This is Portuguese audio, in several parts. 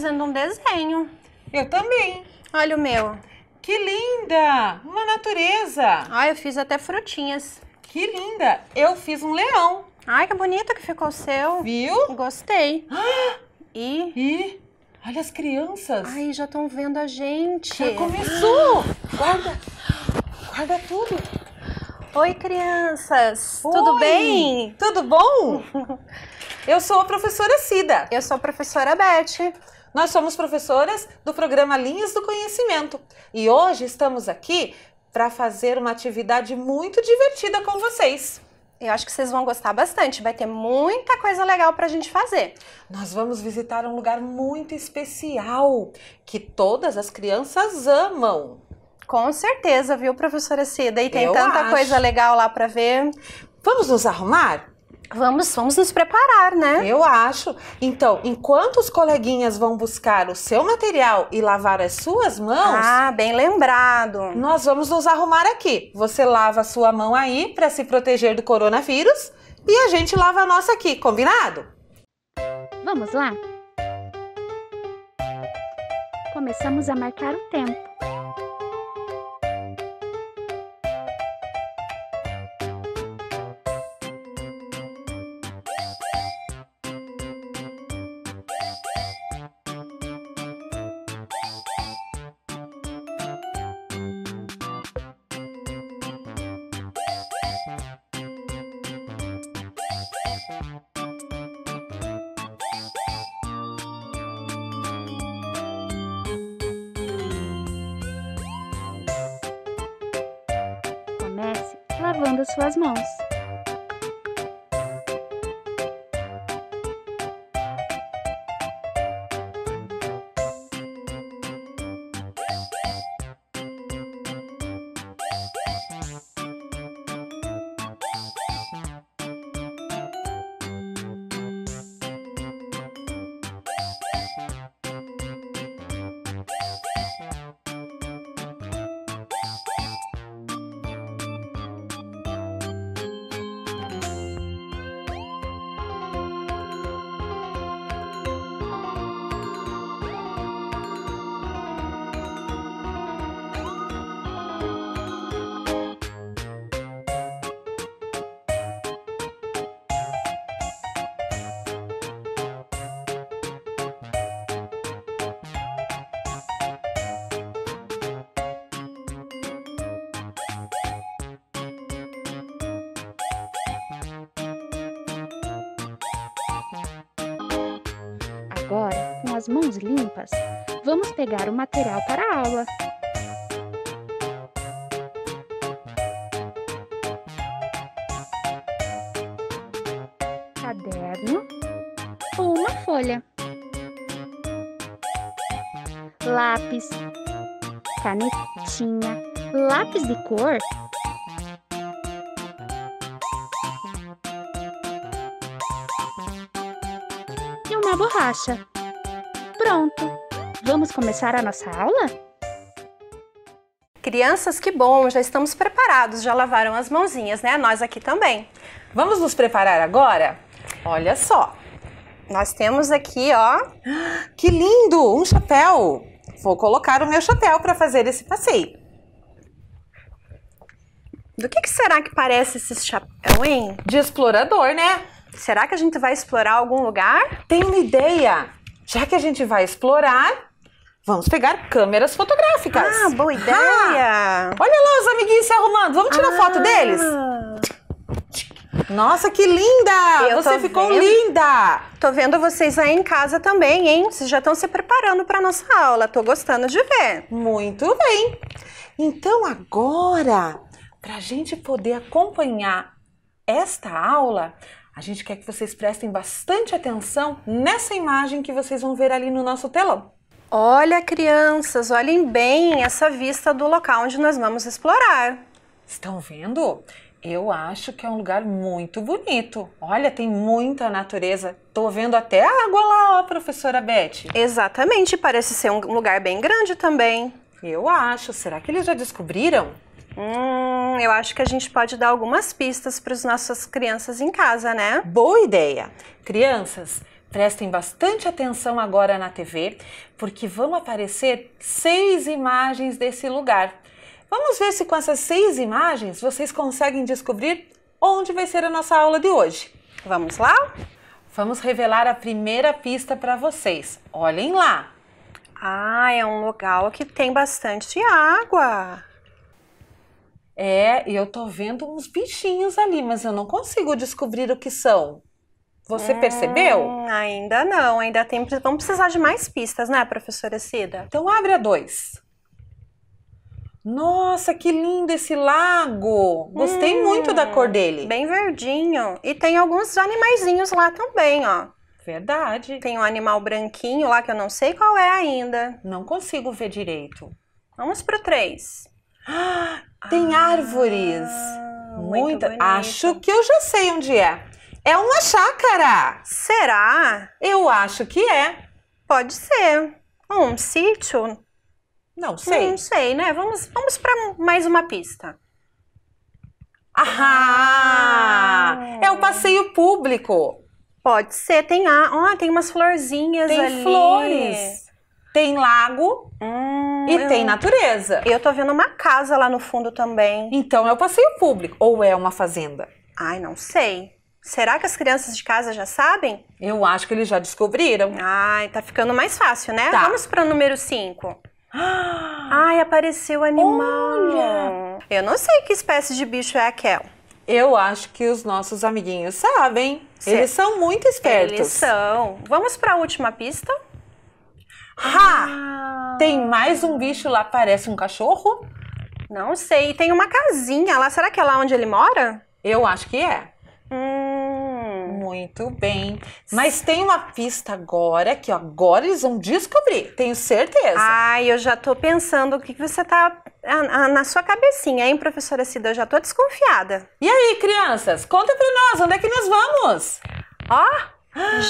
fazendo um desenho. Eu também. Olha o meu. Que linda! Uma natureza. Ah, eu fiz até frutinhas. Que linda! Eu fiz um leão. Ai, que bonito que ficou o seu. Viu? Gostei. Ah! E... E... Olha as crianças. Ai, já estão vendo a gente. Já começou. Guarda. Guarda tudo. Oi, crianças. Oi. Tudo bem? Tudo bom? Eu sou a professora Cida. Eu sou a professora Beth. Nós somos professoras do programa Linhas do Conhecimento e hoje estamos aqui para fazer uma atividade muito divertida com vocês. Eu acho que vocês vão gostar bastante, vai ter muita coisa legal para a gente fazer. Nós vamos visitar um lugar muito especial que todas as crianças amam. Com certeza, viu, professora Cida? E tem Eu tanta acho. coisa legal lá para ver. Vamos nos arrumar? Vamos, vamos nos preparar, né? Eu acho. Então, enquanto os coleguinhas vão buscar o seu material e lavar as suas mãos. Ah, bem lembrado. Nós vamos nos arrumar aqui. Você lava a sua mão aí para se proteger do coronavírus e a gente lava a nossa aqui, combinado? Vamos lá? Começamos a marcar o tempo. agora, com as mãos limpas, vamos pegar o material para a aula. Caderno ou uma folha. Lápis, canetinha, lápis de cor borracha. Pronto! Vamos começar a nossa aula? Crianças, que bom! Já estamos preparados, já lavaram as mãozinhas, né? Nós aqui também. Vamos nos preparar agora? Olha só! Nós temos aqui, ó, que lindo! Um chapéu! Vou colocar o meu chapéu para fazer esse passeio. Do que, que, será que parece esse chapéu, hein? De explorador, né? Será que a gente vai explorar algum lugar? Tem uma ideia. Já que a gente vai explorar, vamos pegar câmeras fotográficas. Ah, boa ideia. Ah, olha lá os amiguinhos se arrumando. Vamos tirar ah. foto deles? Nossa, que linda! Eu Você ficou vendo... linda! Tô vendo vocês aí em casa também, hein? Vocês já estão se preparando para nossa aula. Tô gostando de ver. Muito bem. Então agora, para a gente poder acompanhar esta aula, a gente quer que vocês prestem bastante atenção nessa imagem que vocês vão ver ali no nosso telão. Olha, crianças, olhem bem essa vista do local onde nós vamos explorar. Estão vendo? Eu acho que é um lugar muito bonito. Olha, tem muita natureza. Tô vendo até água lá, ó, professora Beth. Exatamente, parece ser um lugar bem grande também. Eu acho. Será que eles já descobriram? Hum, eu acho que a gente pode dar algumas pistas para as nossas crianças em casa, né? Boa ideia! Crianças, prestem bastante atenção agora na TV, porque vão aparecer seis imagens desse lugar. Vamos ver se com essas seis imagens vocês conseguem descobrir onde vai ser a nossa aula de hoje. Vamos lá? Vamos revelar a primeira pista para vocês. Olhem lá! Ah, é um local que tem bastante água. É, e eu tô vendo uns bichinhos ali, mas eu não consigo descobrir o que são. Você hum, percebeu? Ainda não, ainda tem. Vamos precisar de mais pistas, né, professora Cida? Então abre a dois. Nossa, que lindo esse lago! Gostei hum, muito da cor dele. Bem verdinho. E tem alguns animaizinhos lá também, ó. Verdade. Tem um animal branquinho lá que eu não sei qual é ainda. Não consigo ver direito. Vamos pro 3. Tem ah, árvores. Ah, Muito acho que eu já sei onde é. É uma chácara. Será? Eu acho que é. Pode ser. Um sítio? Não sei. Não sei, né? Vamos, vamos para mais uma pista. Ah, É o passeio público. Pode ser. Tem, ah, tem umas florzinhas tem ali. Tem flores. Tem lago hum, e eu... tem natureza. Eu tô vendo uma casa lá no fundo também. Então é o passeio público ou é uma fazenda? Ai, não sei. Será que as crianças de casa já sabem? Eu acho que eles já descobriram. Ai, tá ficando mais fácil, né? Tá. Vamos para o número 5. Ai, apareceu o animal. Olha. Eu não sei que espécie de bicho é aquela. Eu acho que os nossos amiguinhos sabem. Certo. Eles são muito espertos. Eles são. Vamos para a última pista? Ha! Ah. Tem mais um bicho lá parece um cachorro? Não sei. Tem uma casinha lá. Será que é lá onde ele mora? Eu acho que é. Hum. Muito bem. Mas tem uma pista agora que agora eles vão descobrir. Tenho certeza. Ai, eu já tô pensando o que, você tá na sua cabecinha, hein, professora Cida? Eu já tô desconfiada. E aí, crianças? Conta pra nós, onde é que nós vamos? Ó,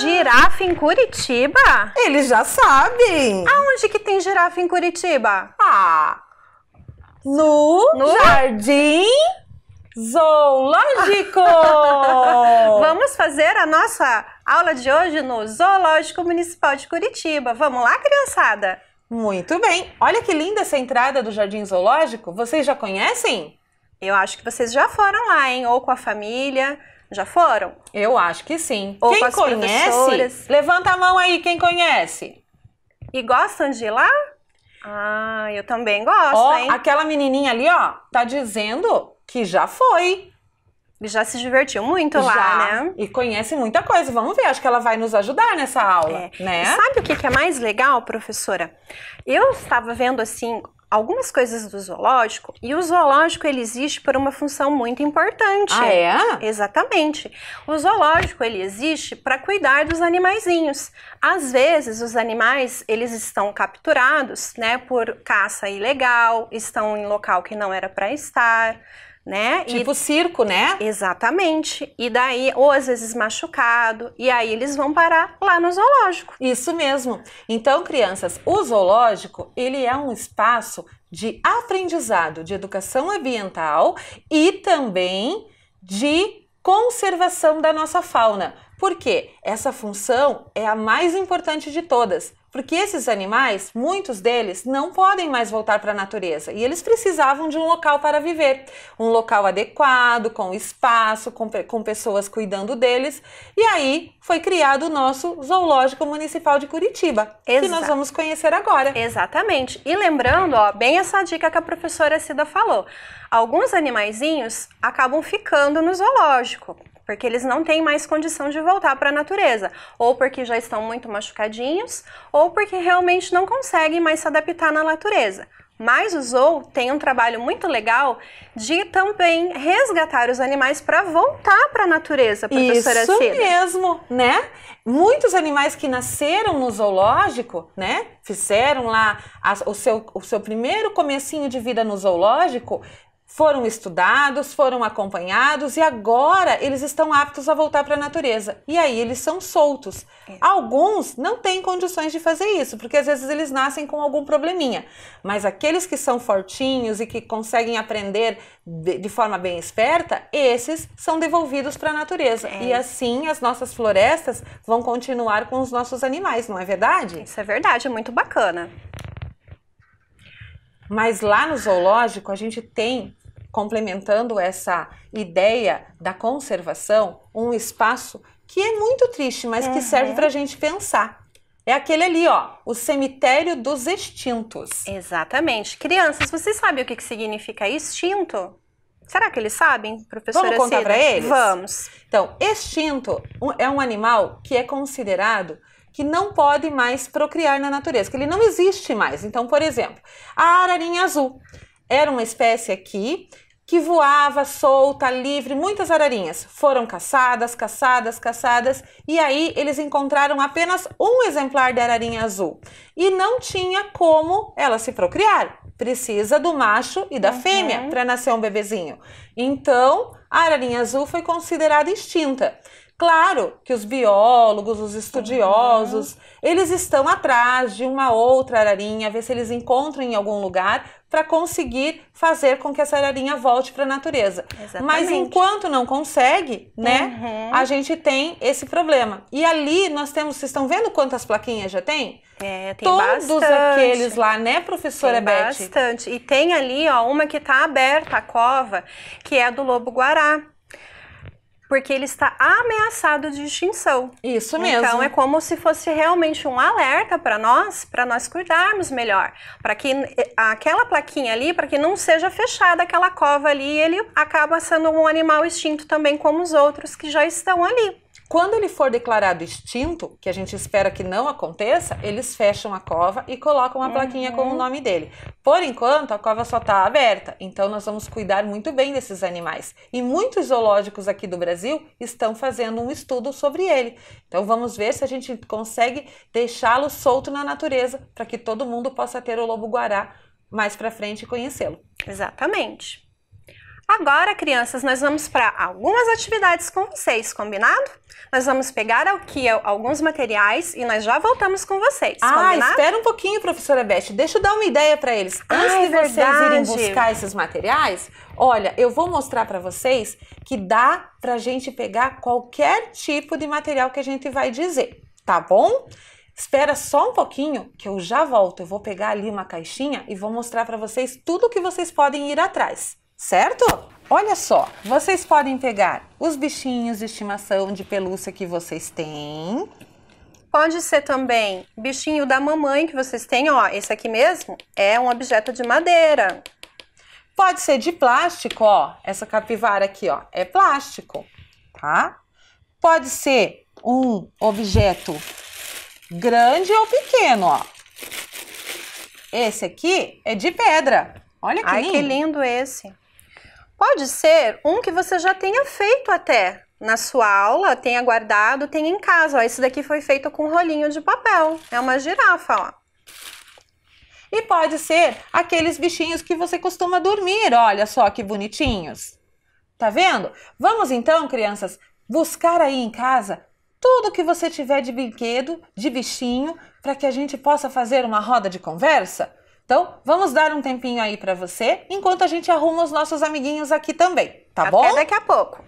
Girafa em Curitiba? Eles já sabem. Aonde que tem girafa em Curitiba? Ah, no, no... Jardim Zoológico. Vamos fazer a nossa aula de hoje no Zoológico Municipal de Curitiba. Vamos lá, criançada? Muito bem. Olha que linda essa entrada do Jardim Zoológico. Vocês já conhecem? Eu acho que vocês já foram lá, hein? Ou com a família. Já foram? Eu acho que sim. Ou quem conhece? Levanta a mão aí, quem conhece? E gostam de ir lá? Ah, eu também gosto, hein? Aquela menininha ali, ó, tá dizendo que já foi. Já se divertiu muito já, lá, né? E conhece muita coisa. Vamos ver, acho que ela vai nos ajudar nessa aula, é. né? E sabe o que é mais legal, professora? Eu estava vendo assim algumas coisas do zoológico e o zoológico ele existe por uma função muito importante. Ah, é? Exatamente. O zoológico ele existe para cuidar dos animaizinhos. Às vezes os animais eles estão capturados, né, por caça ilegal, estão em local que não era para estar né? Tipo e, circo, né? Exatamente. E daí, ou às vezes machucado, e aí eles vão parar lá no zoológico. Isso mesmo. Então, crianças, o zoológico, ele é um espaço de aprendizado, de educação ambiental e também de conservação da nossa fauna. Porque essa função é a mais importante de todas porque esses animais, muitos deles, não podem mais voltar para a natureza e eles precisavam de um local para viver, um local adequado, com espaço, com, com pessoas cuidando deles. E aí foi criado o nosso Zoológico Municipal de Curitiba, Exato. que nós vamos conhecer agora. Exatamente. E lembrando, ó, bem essa dica que a professora Cida falou. Alguns animaizinhos acabam ficando no zoológico, porque eles não têm mais condição de voltar para a natureza, ou porque já estão muito machucadinhos, ou porque realmente não conseguem mais se adaptar na natureza. Mas o zoo tem um trabalho muito legal de também resgatar os animais para voltar para a natureza, professora Isso Cida. mesmo, né? Muitos animais que nasceram no zoológico, né? Fizeram lá a, o, seu, o seu primeiro comecinho de vida no zoológico, foram estudados, foram acompanhados e agora eles estão aptos a voltar para a natureza. E aí eles são soltos. É. Alguns não têm condições de fazer isso, porque às vezes eles nascem com algum probleminha. Mas aqueles que são fortinhos e que conseguem aprender de, de forma bem esperta, esses são devolvidos para a natureza. É. E assim as nossas florestas vão continuar com os nossos animais, não é verdade? Isso é verdade, é muito bacana. Mas lá no zoológico a gente tem complementando essa ideia da conservação, um espaço que é muito triste, mas uhum. que serve para a gente pensar. É aquele ali, ó, o cemitério dos extintos. Exatamente. Crianças, vocês sabem o que, que significa extinto? Será que eles sabem, professora? Vamos contar para eles? Vamos. Então, extinto é um animal que é considerado que não pode mais procriar na natureza, que ele não existe mais. Então, por exemplo, a ararinha azul. Era uma espécie aqui que voava solta, livre, muitas ararinhas. Foram caçadas, caçadas, caçadas, e aí eles encontraram apenas um exemplar de ararinha azul. E não tinha como ela se procriar. Precisa do macho e da uhum. fêmea para nascer um bebezinho. Então, a ararinha azul foi considerada extinta. Claro que os biólogos, os estudiosos, uhum. eles estão atrás de uma outra ararinha, ver se eles encontram em algum lugar para conseguir fazer com que essa ararinha volte para a natureza. Exatamente. Mas enquanto não consegue, né, uhum. a gente tem esse problema. E ali nós temos, vocês estão vendo quantas plaquinhas já tem? É, tem Todos bastante. aqueles lá, né, professora tem Beth? Bastante. E tem ali, ó, uma que está aberta, a cova, que é a do lobo guará porque ele está ameaçado de extinção. Isso então, mesmo. Então é como se fosse realmente um alerta para nós, para nós cuidarmos melhor, para que eh, aquela plaquinha ali, para que não seja fechada aquela cova ali, ele acaba sendo um animal extinto também como os outros que já estão ali. Quando ele for declarado extinto, que a gente espera que não aconteça, eles fecham a cova e colocam a uhum. plaquinha com o nome dele. Por enquanto, a cova só está aberta, então nós vamos cuidar muito bem desses animais. E muitos zoológicos aqui do Brasil estão fazendo um estudo sobre ele. Então vamos ver se a gente consegue deixá-lo solto na natureza para que todo mundo possa ter o lobo-guará mais para frente e conhecê-lo. Exatamente. Agora, crianças, nós vamos para algumas atividades com vocês, combinado? Nós vamos pegar aqui é, alguns materiais e nós já voltamos com vocês. Ah, combinado? espera um pouquinho, professora Beth. Deixa eu dar uma ideia para eles. Ah, Antes ah, é de vocês verdade. irem buscar esses materiais, olha, eu vou mostrar para vocês que dá para a gente pegar qualquer tipo de material que a gente vai dizer, tá bom? Espera só um pouquinho que eu já volto. Eu vou pegar ali uma caixinha e vou mostrar para vocês tudo que vocês podem ir atrás certo? Olha só, vocês podem pegar os bichinhos de estimação de pelúcia que vocês têm. Pode ser também bichinho da mamãe que vocês têm, ó, esse aqui mesmo é um objeto de madeira. Pode ser de plástico, ó, essa capivara aqui, ó, é plástico, tá? Pode ser um objeto grande ou pequeno, ó. Esse aqui é de pedra. Olha que Ai, lindo. que lindo esse. Pode ser um que você já tenha feito até na sua aula, tenha guardado, tenha em casa. Ó, esse daqui foi feito com um rolinho de papel. É uma girafa, ó. E pode ser aqueles bichinhos que você costuma dormir. Olha só que bonitinhos. Tá vendo? Vamos então, crianças, buscar aí em casa tudo que você tiver de brinquedo, de bichinho, para que a gente possa fazer uma roda de conversa? Então, vamos dar um tempinho aí para você, enquanto a gente arruma os nossos amiguinhos aqui também, tá Até bom? Até daqui a pouco.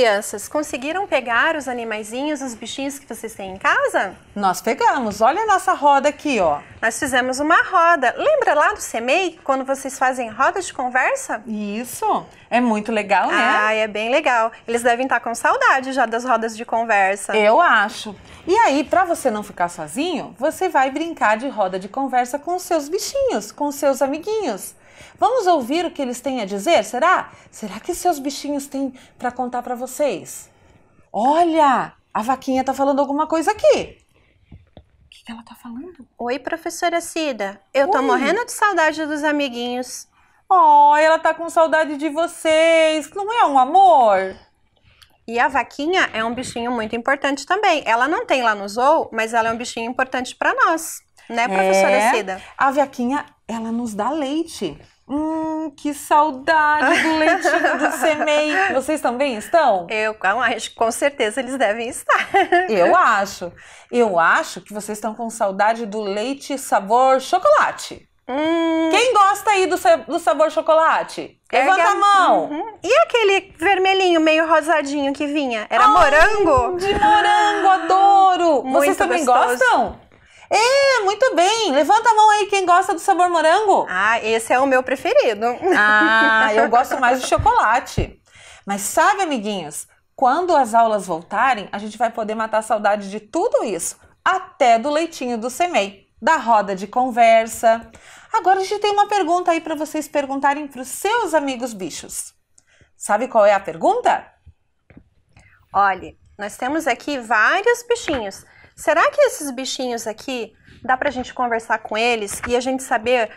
crianças, conseguiram pegar os animaizinhos, os bichinhos que vocês têm em casa? Nós pegamos. Olha a nossa roda aqui, ó. Nós fizemos uma roda. Lembra lá do CEMEI, quando vocês fazem roda de conversa? Isso. É muito legal, né? Ah, é bem legal. Eles devem estar com saudade já das rodas de conversa. Eu acho. E aí, para você não ficar sozinho, você vai brincar de roda de conversa com os seus bichinhos, com os seus amiguinhos. Vamos ouvir o que eles têm a dizer, será? Será que seus bichinhos têm para contar para vocês? Olha, a vaquinha tá falando alguma coisa aqui. O que, que ela tá falando? Oi, professora Cida. Eu Oi. tô morrendo de saudade dos amiguinhos. Oh, ela tá com saudade de vocês. Não é um amor? E a vaquinha é um bichinho muito importante também. Ela não tem lá no zoo, mas ela é um bichinho importante para nós. Né, professora é, Cida? A vaquinha ela nos dá leite. Hum, que saudade do leitinho do Semei. Vocês também estão? Eu acho, com certeza eles devem estar. Eu acho. Eu acho que vocês estão com saudade do leite sabor chocolate. Hum. Quem gosta aí do, do sabor chocolate? Levanta a... a mão. Uhum. E aquele vermelhinho, meio rosadinho que vinha? Era Ai, morango? De morango, adoro. Muito Vocês também gostoso. gostam? É, muito bem. Levanta a mão aí quem gosta do sabor morango. Ah, esse é o meu preferido. Ah, eu gosto mais de chocolate. Mas sabe, amiguinhos, quando as aulas voltarem, a gente vai poder matar a saudade de tudo isso, até do leitinho do semei, da roda de conversa. Agora a gente tem uma pergunta aí para vocês perguntarem para os seus amigos bichos. Sabe qual é a pergunta? Olhe, nós temos aqui vários bichinhos será que esses bichinhos aqui dá para a gente conversar com eles e a gente saber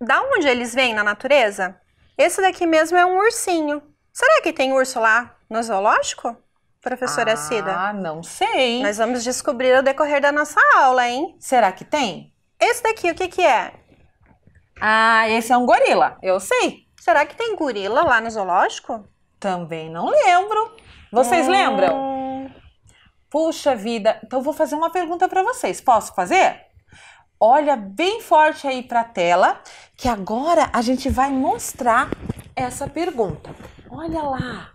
da onde eles vêm na natureza? Esse daqui mesmo é um ursinho. Será que tem urso lá no zoológico? Professora ah, Cida? Ah, não sei. Nós vamos descobrir ao decorrer da nossa aula, hein? Será que tem? Esse daqui, o que que é? Ah, esse é um gorila. Eu sei. Será que tem gorila lá no zoológico? Também não lembro. Vocês hum... lembram? Puxa vida, então vou fazer uma pergunta para vocês. Posso fazer? Olha bem forte aí para a tela, que agora a gente vai mostrar essa pergunta. Olha lá.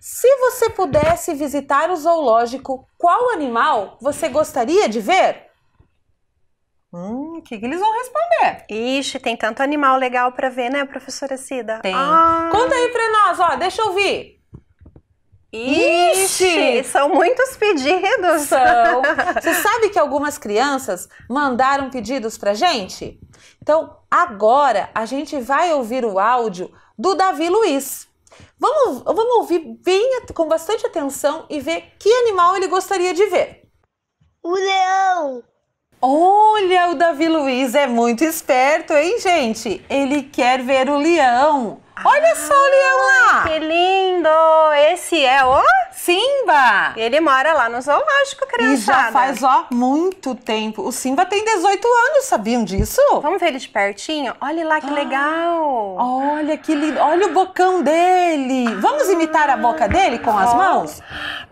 Se você pudesse visitar o zoológico, qual animal você gostaria de ver? Hum, o que, que, eles vão responder? Ixi, tem tanto animal legal para ver, né, professora Cida? Tem. Ah. Conta aí para nós, ó, deixa eu ouvir. Ixi, são muitos pedidos. São. Você sabe que algumas crianças mandaram pedidos pra gente? Então, agora a gente vai ouvir o áudio do Davi Luiz. Vamos, vamos ouvir bem com bastante atenção e ver que animal ele gostaria de ver. O leão. Olha, o Davi Luiz é muito esperto, hein, gente? Ele quer ver o leão. Olha só o leão lá! Que lindo! Esse é o Simba! Ele mora lá no zoológico, criançada. E já faz, ó, muito tempo. O Simba tem 18 anos, sabiam disso? Vamos ver ele de pertinho? Olha lá que ah, legal! Olha que lindo! Olha o bocão dele! Vamos imitar a boca dele com as ah. mãos?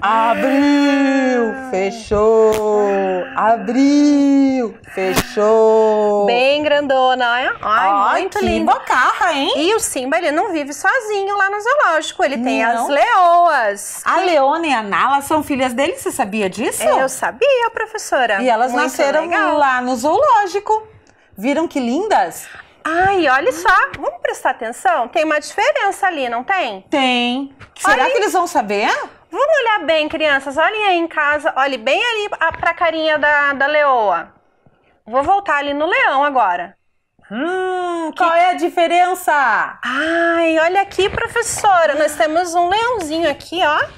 Abriu, fechou, abriu, fechou. Bem grandona, olha. Ai, muito que lindo. bocarra, hein? E o Simba, ele não vive sozinho lá no zoológico. Ele tem não. as leoas. A Leona e a Nala são filhas dele, você sabia disso? Eu sabia, professora. E elas Muito nasceram legal. lá no zoológico. Viram que lindas? Ai, olha só, vamos prestar atenção. Tem uma diferença ali, não tem? Tem. Será olha... que eles vão saber? Vamos olhar bem, crianças. Olhem aí em casa, olhe bem ali pra carinha da, da leoa. Vou voltar ali no leão agora. Hum, Qual é a diferença? Ai, olha aqui, professora. Nós temos um leãozinho aqui, ó.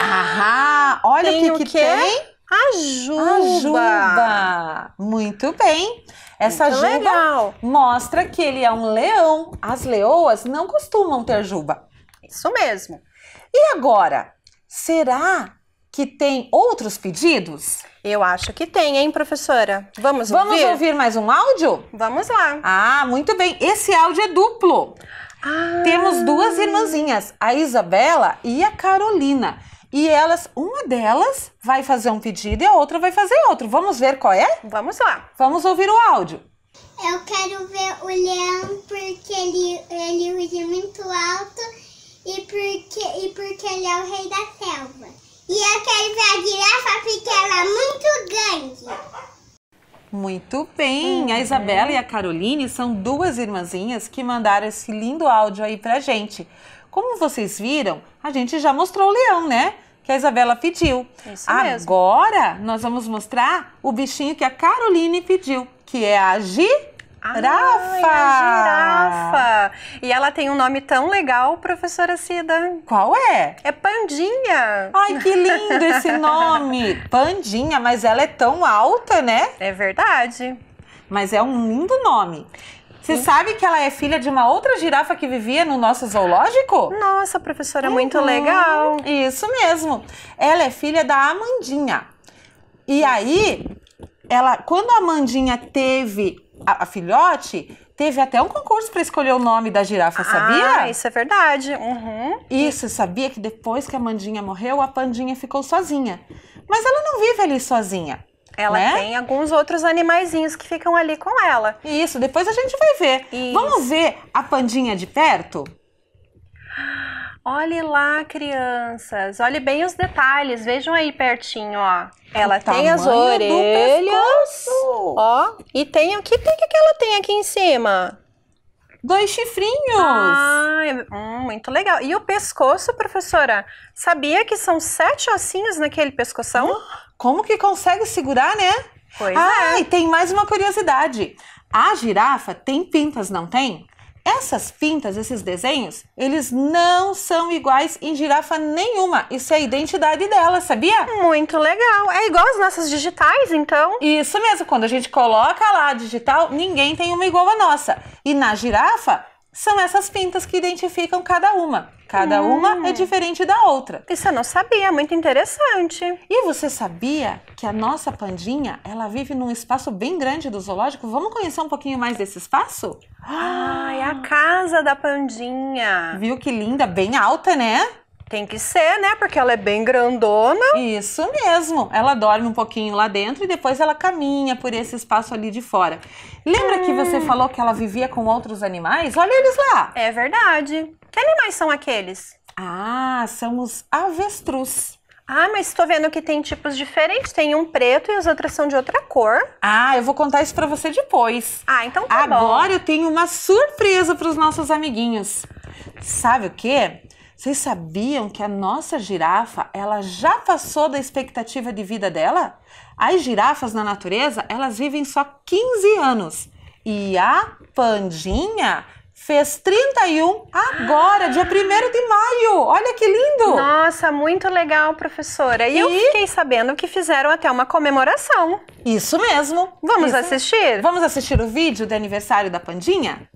Ahá, olha tem o que, que tem. Ajuba. Ajuba. Muito bem. Essa Muito juba legal. mostra que ele é um leão. As leoas não costumam ter juba. Isso mesmo. E agora, será que tem outros pedidos? Eu acho que tem, hein, professora? Vamos, Vamos ouvir? Vamos ouvir mais um áudio? Vamos lá. Ah, muito bem. Esse áudio é duplo. Ah. Temos duas irmãzinhas, a Isabela e a Carolina. E elas, uma delas vai fazer um pedido e a outra vai fazer outro. Vamos ver qual é? Vamos lá. Vamos ouvir o áudio. Eu quero ver o leão porque ele, ele ruge muito alto e porque, e porque ele é o rei da selva. E eu quero ver a girafa porque ela é muito grande. Muito bem! Uhum. A Isabela e a Caroline são duas irmãzinhas que mandaram esse lindo áudio aí pra gente. Como vocês viram, a gente já mostrou o leão, né? Que a Isabela pediu. Isso mesmo. Agora nós vamos mostrar o bichinho que a Caroline pediu, que é a Gi ah, Rafa! girafa! E ela tem um nome tão legal, professora Cida. Qual é? É Pandinha. Ai, que lindo esse nome! Pandinha, mas ela é tão alta, né? É verdade. Mas é um lindo nome. Você sabe que ela é filha de uma outra girafa que vivia no nosso zoológico? Nossa, professora, uhum. muito legal. Isso mesmo. Ela é filha da Amandinha. E aí, ela, quando a Amandinha teve a, a, filhote teve até um concurso para escolher o nome da girafa, sabia? Ah, isso é verdade. Uhum. Isso, sabia que depois que a Mandinha morreu, a Pandinha ficou sozinha. Mas ela não vive ali sozinha. Ela né? tem alguns outros animaizinhos que ficam ali com ela. Isso, depois a gente vai ver. Isso. Vamos ver a Pandinha de perto? Ah. Olhe lá, crianças. Olhe bem os detalhes. Vejam aí pertinho, ó. Ela o tem as orelhas. Ó, e tem o que tem que ela tem aqui em cima? Dois chifrinhos. Ah, é, hum, muito legal. E o pescoço, professora? Sabia que são sete ossinhos naquele pescoção? Como que consegue segurar, né? Pois ah, é. e tem mais uma curiosidade. A girafa tem pintas, não tem? Essas pintas, esses desenhos, eles não são iguais em girafa nenhuma. Isso é a identidade dela, sabia? Muito legal. É igual as nossas digitais, então? Isso mesmo. Quando a gente coloca lá a digital, ninguém tem uma igual à nossa. E na girafa, são essas pintas que identificam cada uma. Cada hum. uma é diferente da outra. Isso eu não sabia, é muito interessante. E você sabia que a nossa pandinha, ela vive num espaço bem grande do zoológico? Vamos conhecer um pouquinho mais desse espaço? Ai, ah, ah, é a casa da pandinha. Viu que linda, bem alta, né? Tem que ser, né? Porque ela é bem grandona. Isso mesmo. Ela dorme um pouquinho lá dentro e depois ela caminha por esse espaço ali de fora. Lembra hum. que você hum. falou que ela vivia com outros animais? Olha eles lá. É verdade. Que animais são aqueles? Ah, são os avestruz. Ah, mas estou vendo que tem tipos diferentes. Tem um preto e as outras são de outra cor. Ah, eu vou contar isso para você depois. Ah, então tá Agora bom. Agora eu tenho uma surpresa para os nossos amiguinhos. Sabe o quê? Vocês sabiam que a nossa girafa, ela já passou da expectativa de vida dela? As girafas na natureza, elas vivem só 15 anos. E a pandinha fez 31 agora, dia 1 de maio. Olha que lindo! Nossa, muito legal, professora. E, e, eu fiquei sabendo que fizeram até uma comemoração. Isso mesmo. Vamos Isso. assistir? Vamos assistir o vídeo de aniversário da Pandinha?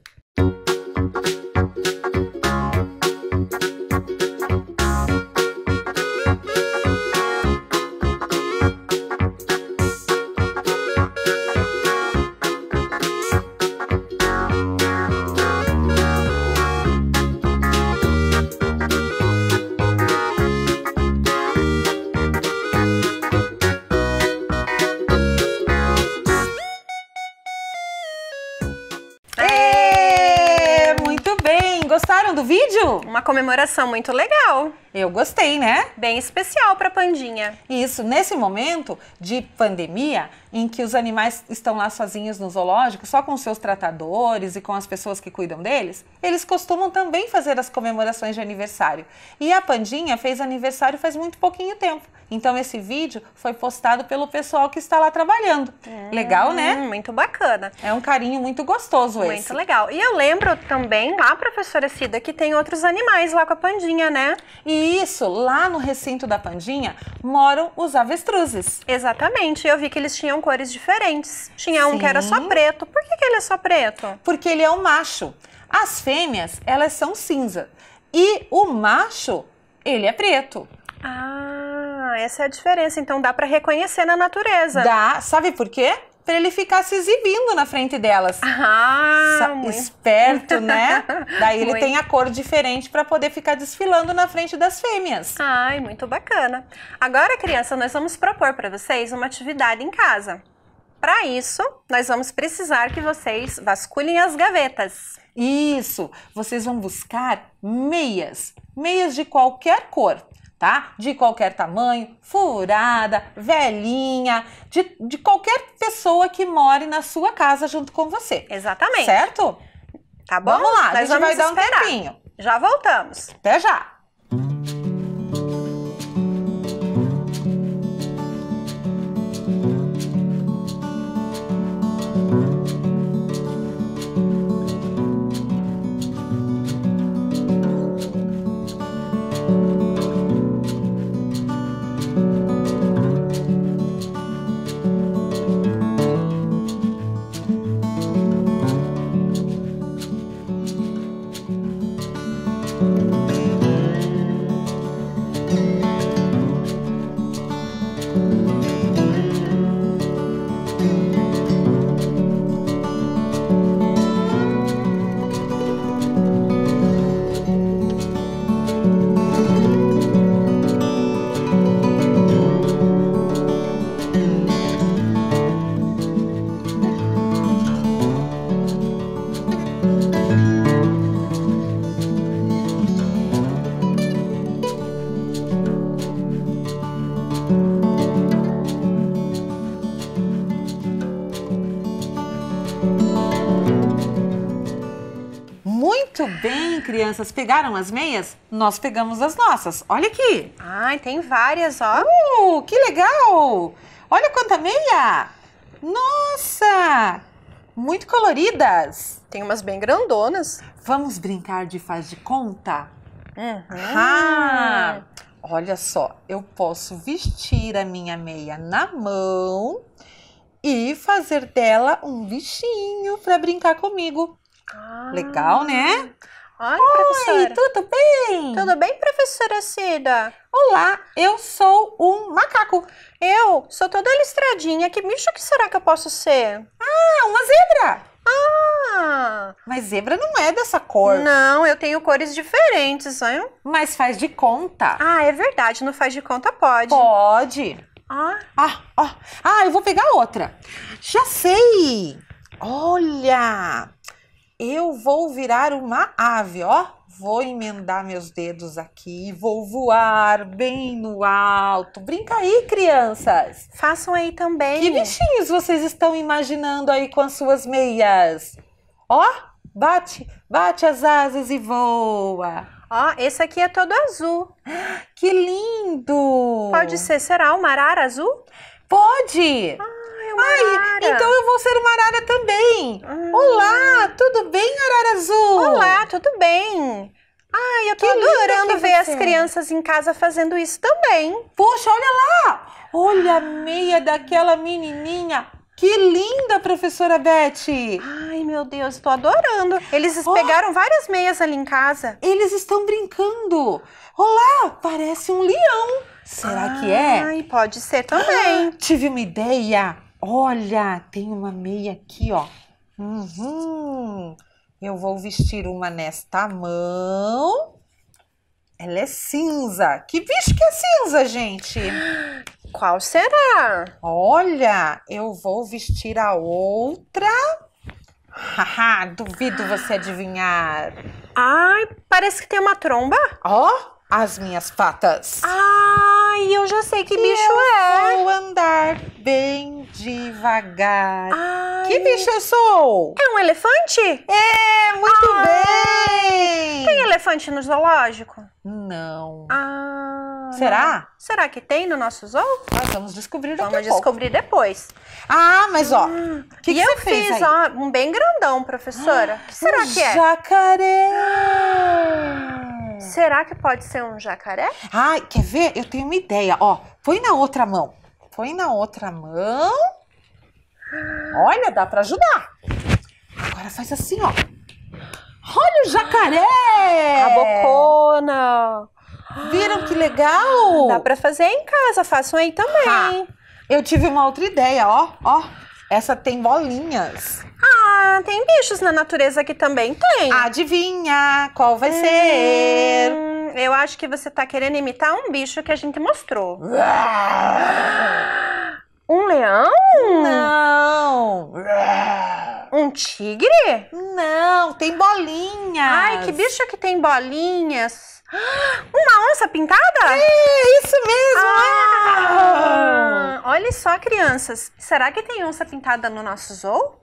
comemoração muito legal. Eu gostei, né? Bem especial para Pandinha. Isso, nesse momento de pandemia, em que os animais estão lá sozinhos no zoológico, só com seus tratadores e com as pessoas que cuidam deles, eles costumam também fazer as comemorações de aniversário. E a Pandinha fez aniversário faz muito pouquinho tempo. Então esse vídeo foi postado pelo pessoal que está lá trabalhando. Hum, legal, né? Muito bacana. É um carinho muito gostoso muito esse. Muito legal. E eu lembro também lá, professora Cida, que tem outros animais lá com a Pandinha, né? E isso, lá no recinto da Pandinha moram os avestruzes. Exatamente. Eu vi que eles tinham cores diferentes. Tinha Sim. um que era só preto. Por que, que ele é só preto? Porque ele é o macho. As fêmeas, elas são cinza. E o macho, ele é preto. Ah, essa é a diferença. Então dá para reconhecer na natureza. Dá. Sabe por quê? para ele ficar se exibindo na frente delas. Ah, muito... esperto, né? Daí ele muito. tem a cor diferente para poder ficar desfilando na frente das fêmeas. Ai, muito bacana. Agora, criança, nós vamos propor para vocês uma atividade em casa. Para isso, nós vamos precisar que vocês vasculhem as gavetas. Isso! Vocês vão buscar meias, meias de qualquer cor tá? De qualquer tamanho, furada, velhinha, de, de qualquer pessoa que more na sua casa junto com você. Exatamente. Certo? Tá bom? Vamos lá, Nós a gente vai dar um esperar. tempinho. Já voltamos. Até já! crianças pegaram as meias, nós pegamos as nossas. Olha aqui. Ai, tem várias, ó. Uh, que legal! Olha quanta meia! Nossa! Muito coloridas. Tem umas bem grandonas. Vamos brincar de faz de conta? Uhum. Ah, olha só, eu posso vestir a minha meia na mão e fazer dela um bichinho para brincar comigo. Ah. Legal, né? Oi, Oi, tudo bem? Tudo bem, professora Cida? Olá, eu sou um macaco. Eu sou toda listradinha. Que bicho que será que eu posso ser? Ah, uma zebra! Ah! Mas zebra não é dessa cor. Não, eu tenho cores diferentes, hein? Mas faz de conta. Ah, é verdade, não faz de conta pode. Pode. Ah, ah, ah, ah eu vou pegar outra. Já sei. Olha, eu vou virar uma ave, ó. Vou emendar meus dedos aqui, vou voar bem no alto. Brinca aí, crianças. Façam aí também. Que bichinhos vocês estão imaginando aí com as suas meias? Ó, bate, bate as asas e voa. Ó, esse aqui é todo azul. Que lindo! Pode ser, será uma arara azul? Pode! Ah. Ai, então eu vou ser uma arara também. Ah. Olá, tudo bem, arara azul? Olá, tudo bem. Ai, eu tô que adorando ver você. as é. crianças em casa fazendo isso também. Poxa, olha lá! Olha a ah. meia daquela menininha. Que linda, professora Beth! Ai, meu Deus, estou adorando. Eles oh, pegaram várias meias ali em casa. Eles estão brincando. Olá, parece um leão. Será ah, que é? Ai, pode ser também. Ah, tive uma ideia. Olha, tem uma meia aqui, ó. Uhum. Eu vou vestir uma nesta mão. Ela é cinza. Que bicho que é cinza, gente? Qual será? Olha, eu vou vestir a outra. Haha, duvido você adivinhar. Ai, parece que tem uma tromba. Ó, oh, as minhas patas. Ai, eu já sei que e bicho eu é. Vou andar bem devagar. Ai. Que bicho eu sou? É um elefante? É, muito Ai. bem. Tem elefante no zoológico? Não. Ah, Será? Será que tem no nosso zoo? vamos descobrir Vamos descobrir pouco. depois. Ah, mas ó, hum. que, que, e eu fiz aí? ó, um bem grandão, professora. Ah, que será um que é? Jacaré. Ah. Será que pode ser um jacaré? Ai, quer ver? Eu tenho uma ideia. Ó, põe na outra mão. Põe na outra mão. Olha, dá para ajudar. Agora faz assim, ó. Olha o jacaré! A bocona! Viram que legal? Dá para fazer em casa, façam aí também. Ah, eu tive uma outra ideia, ó, ó. Essa tem bolinhas. Ah, tem bichos na natureza que também. Tem. Adivinha qual vai hum, ser? Eu acho que você tá querendo imitar um bicho que a gente mostrou. um leão? Não. Um tigre? Não, tem bolinhas. Ai, que bicho que tem bolinhas? Uma onça pintada? É, isso mesmo! É. Ah, olha só, crianças. Será que tem onça pintada no nosso zoo?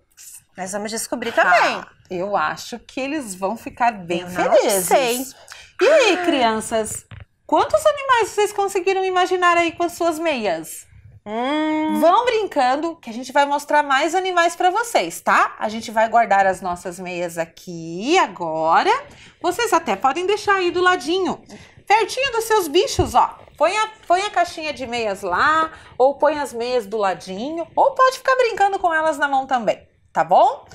Nós vamos descobrir ah, também. Ah, eu acho que eles vão ficar bem eu felizes. Não sei. E aí, crianças? Quantos animais vocês conseguiram imaginar aí com as suas meias? Hum. Vão brincando que a gente vai mostrar mais animais para vocês, tá? A gente vai guardar as nossas meias aqui agora. Vocês até podem deixar aí do ladinho, pertinho dos seus bichos, ó. Põe a, põe a caixinha de meias lá, ou põe as meias do ladinho, ou pode ficar brincando com elas na mão também, tá bom?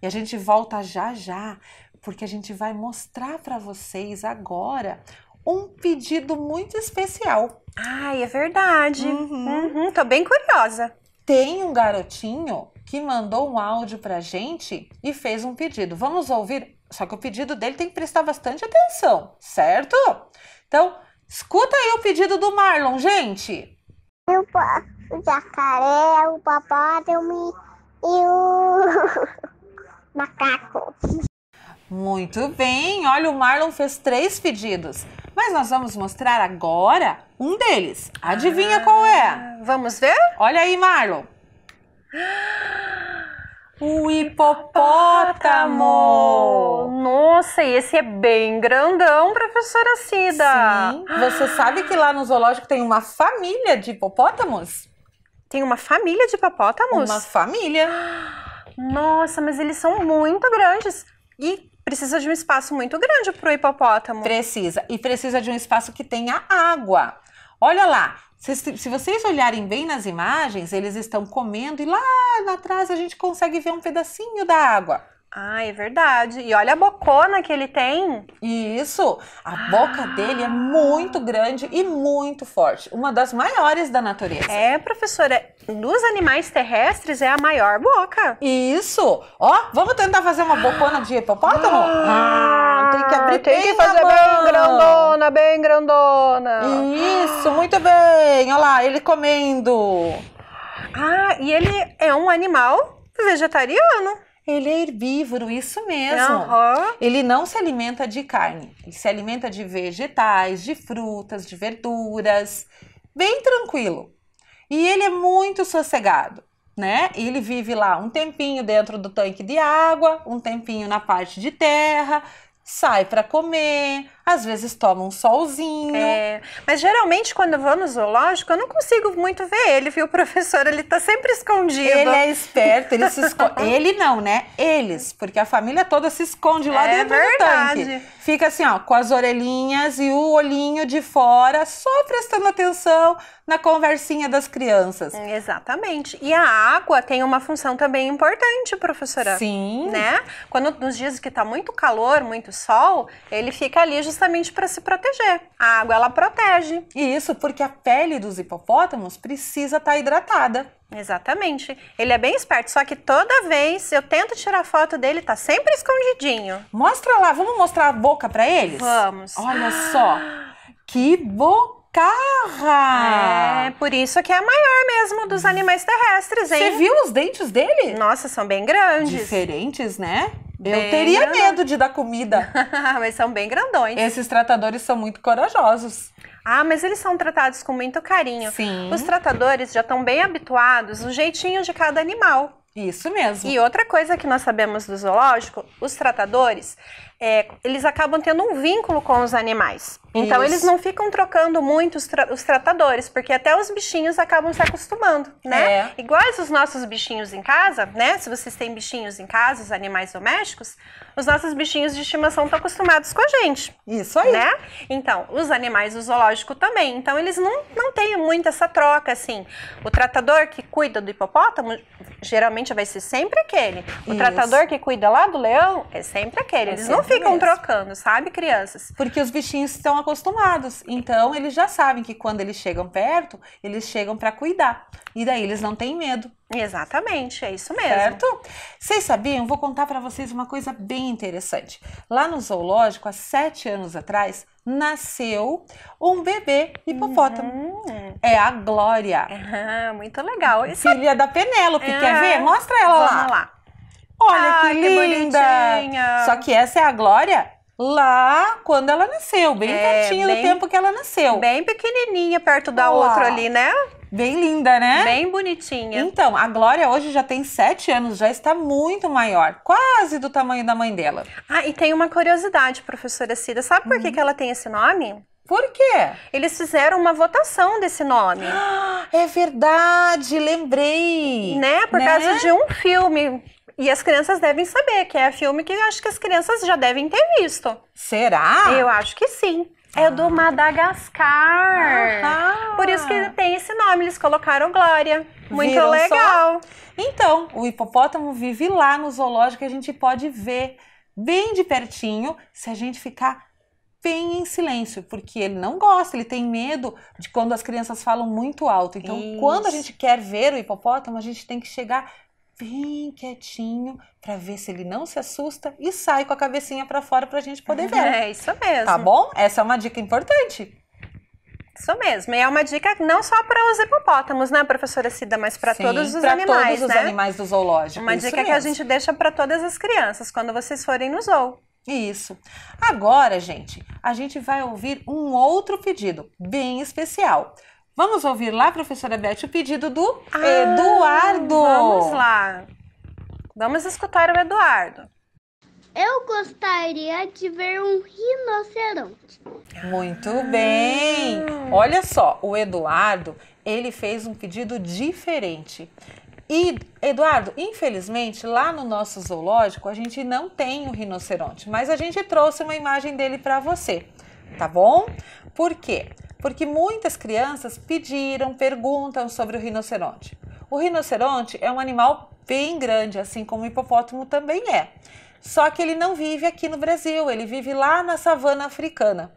E a gente volta já já, porque a gente vai mostrar para vocês agora um pedido muito especial Ai, é verdade. Uhum. Uhum, tô bem curiosa. Tem um garotinho que mandou um áudio pra gente e fez um pedido. Vamos ouvir? Só que o pedido dele tem que prestar bastante atenção, certo? Então, escuta aí o pedido do Marlon, gente. Eu, o jacaré, o papato e o macaco. Muito bem, olha, o Marlon fez três pedidos, mas nós vamos mostrar agora um deles. Adivinha ah, qual é? Vamos ver? Olha aí, Marlon. O hipopótamo! Nossa, e esse é bem grandão, professora Cida. Sim, você sabe que lá no zoológico tem uma família de hipopótamos? Tem uma família de hipopótamos? Uma família. Nossa, mas eles são muito grandes. E precisa de um espaço muito grande para o hipopótamo. Precisa. E precisa de um espaço que tenha água. Olha lá, se, se, vocês olharem bem nas imagens, eles estão comendo e lá, lá atrás a gente consegue ver um pedacinho da água. Ah, é verdade. E olha a bocona que ele tem. Isso. A ah. boca dele é muito grande e muito forte. Uma das maiores da natureza. É, professora. Dos animais terrestres é a maior boca. Isso. Ó, vamos tentar fazer uma bocona de hipopótamo? Ah, ah tem que abrir tem bem que fazer bem grandona, bem grandona. Isso, muito bem. Olha lá, ele comendo. Ah, e ele é um animal vegetariano. Ele é herbívoro, isso mesmo. Uhum. Ele não se alimenta de carne, ele se alimenta de vegetais, de frutas, de verduras, bem tranquilo. E ele é muito sossegado, né? Ele vive lá um tempinho dentro do tanque de água, um tempinho na parte de terra, sai para comer, às vezes toma um solzinho. É, mas geralmente quando eu vou no zoológico, eu não consigo muito ver ele, viu, professor? Ele tá sempre escondido. Ele é esperto, ele se esconde. ele não, né? Eles, porque a família toda se esconde lá é dentro verdade. do tanque. Fica assim, ó, com as orelhinhas e o olhinho de fora, só prestando atenção na conversinha das crianças. Exatamente. E a água tem uma função também importante, professora. Sim. Né? Quando nos dias que tá muito calor, muito sol, ele fica ali justamente justamente para se proteger. A água ela protege. E isso porque a pele dos hipopótamos precisa estar tá hidratada. Exatamente. Ele é bem esperto, só que toda vez eu tento tirar foto dele, tá sempre escondidinho. Mostra lá, vamos mostrar a boca para eles? Vamos. Olha só. Que boca carra! É, por isso que é a maior mesmo dos animais terrestres, hein? Você viu os dentes dele? Nossa, são bem grandes. Diferentes, né? Bem eu teria grandões. medo de dar comida. mas são bem grandões. Esses tratadores são muito corajosos. Ah, mas eles são tratados com muito carinho. Sim. Os tratadores já estão bem habituados no jeitinho de cada animal. Isso mesmo. E outra coisa que nós sabemos do zoológico, os tratadores, é, eles acabam tendo um vínculo com os animais. Então Isso. eles não ficam trocando muito os, tra os, tratadores, porque até os bichinhos acabam se acostumando, né? É. Iguais os nossos bichinhos em casa, né? Se vocês têm bichinhos em casa, os animais domésticos, os nossos bichinhos de estimação estão acostumados com a gente. Isso aí. Né? Então, os animais do zoológico também. Então eles não, não têm muito essa troca, assim. O tratador que cuida do hipopótamo, geralmente vai ser sempre aquele. O Isso. tratador que cuida lá do leão é sempre aquele. Eles não ficam mesmo. trocando, sabe, crianças? Porque os bichinhos estão acostumados. Então, eles já sabem que quando eles chegam perto, eles chegam para cuidar. E daí eles não têm medo. Exatamente, é isso mesmo. Certo? Vocês sabiam? Vou contar para vocês uma coisa bem interessante. Lá no zoológico, há sete anos atrás, nasceu um bebê hipopótamo. Uhum. É a Glória. Uhum, muito legal. Isso é Filha da Penélope, uhum. quer ver? Mostra ela Vamos lá. lá. Olha Ai, que linda! Só que essa é a Glória lá quando ela nasceu, bem é, pertinho bem, do tempo que ela nasceu. Bem pequenininha, perto da outra ali, né? Bem linda, né? Bem bonitinha. Então, a Glória hoje já tem sete anos, já está muito maior, quase do tamanho da mãe dela. Ah, e tem uma curiosidade, professora Cida. Sabe por que, uhum. que ela tem esse nome? Por quê? Eles fizeram uma votação desse nome. Ah, é verdade, lembrei. Né? Por né? causa de um filme e as crianças devem saber que é filme que eu acho que as crianças já devem ter visto. Será? Eu acho que sim. É ah. do Madagascar. Ah. Por isso que tem esse nome, eles colocaram Glória. Muito legal. Só? Então, o hipopótamo vive lá no zoológico e a gente pode ver bem de pertinho se a gente ficar bem em silêncio, porque ele não gosta, ele tem medo de quando as crianças falam muito alto. Então, Isso. quando a gente quer ver o hipopótamo, a gente tem que chegar bem quietinho para ver se ele não se assusta e sai com a cabecinha para fora para a gente poder uhum. ver. É isso mesmo. Tá bom? Essa é uma dica importante. Isso mesmo. E é uma dica não só para os hipopótamos, né, professora Cida, mas para todos os pra animais, todos né? os animais do zoológico. Uma isso dica mesmo. que a gente deixa para todas as crianças quando vocês forem no zoo. Isso. Agora, gente, a gente vai ouvir um outro pedido bem especial. Vamos ouvir lá, professora Beth, o pedido do ah, Eduardo. Vamos lá. Vamos escutar o Eduardo. Eu gostaria de ver um rinoceronte. Muito bem. Ah. Olha só, o Eduardo, ele fez um pedido diferente. E, Eduardo, infelizmente, lá no nosso zoológico, a gente não tem o rinoceronte, mas a gente trouxe uma imagem dele para você, tá bom? Por quê? porque muitas crianças pediram, perguntam sobre o rinoceronte. O rinoceronte é um animal bem grande, assim como o hipopótamo também é. Só que ele não vive aqui no Brasil, ele vive lá na savana africana.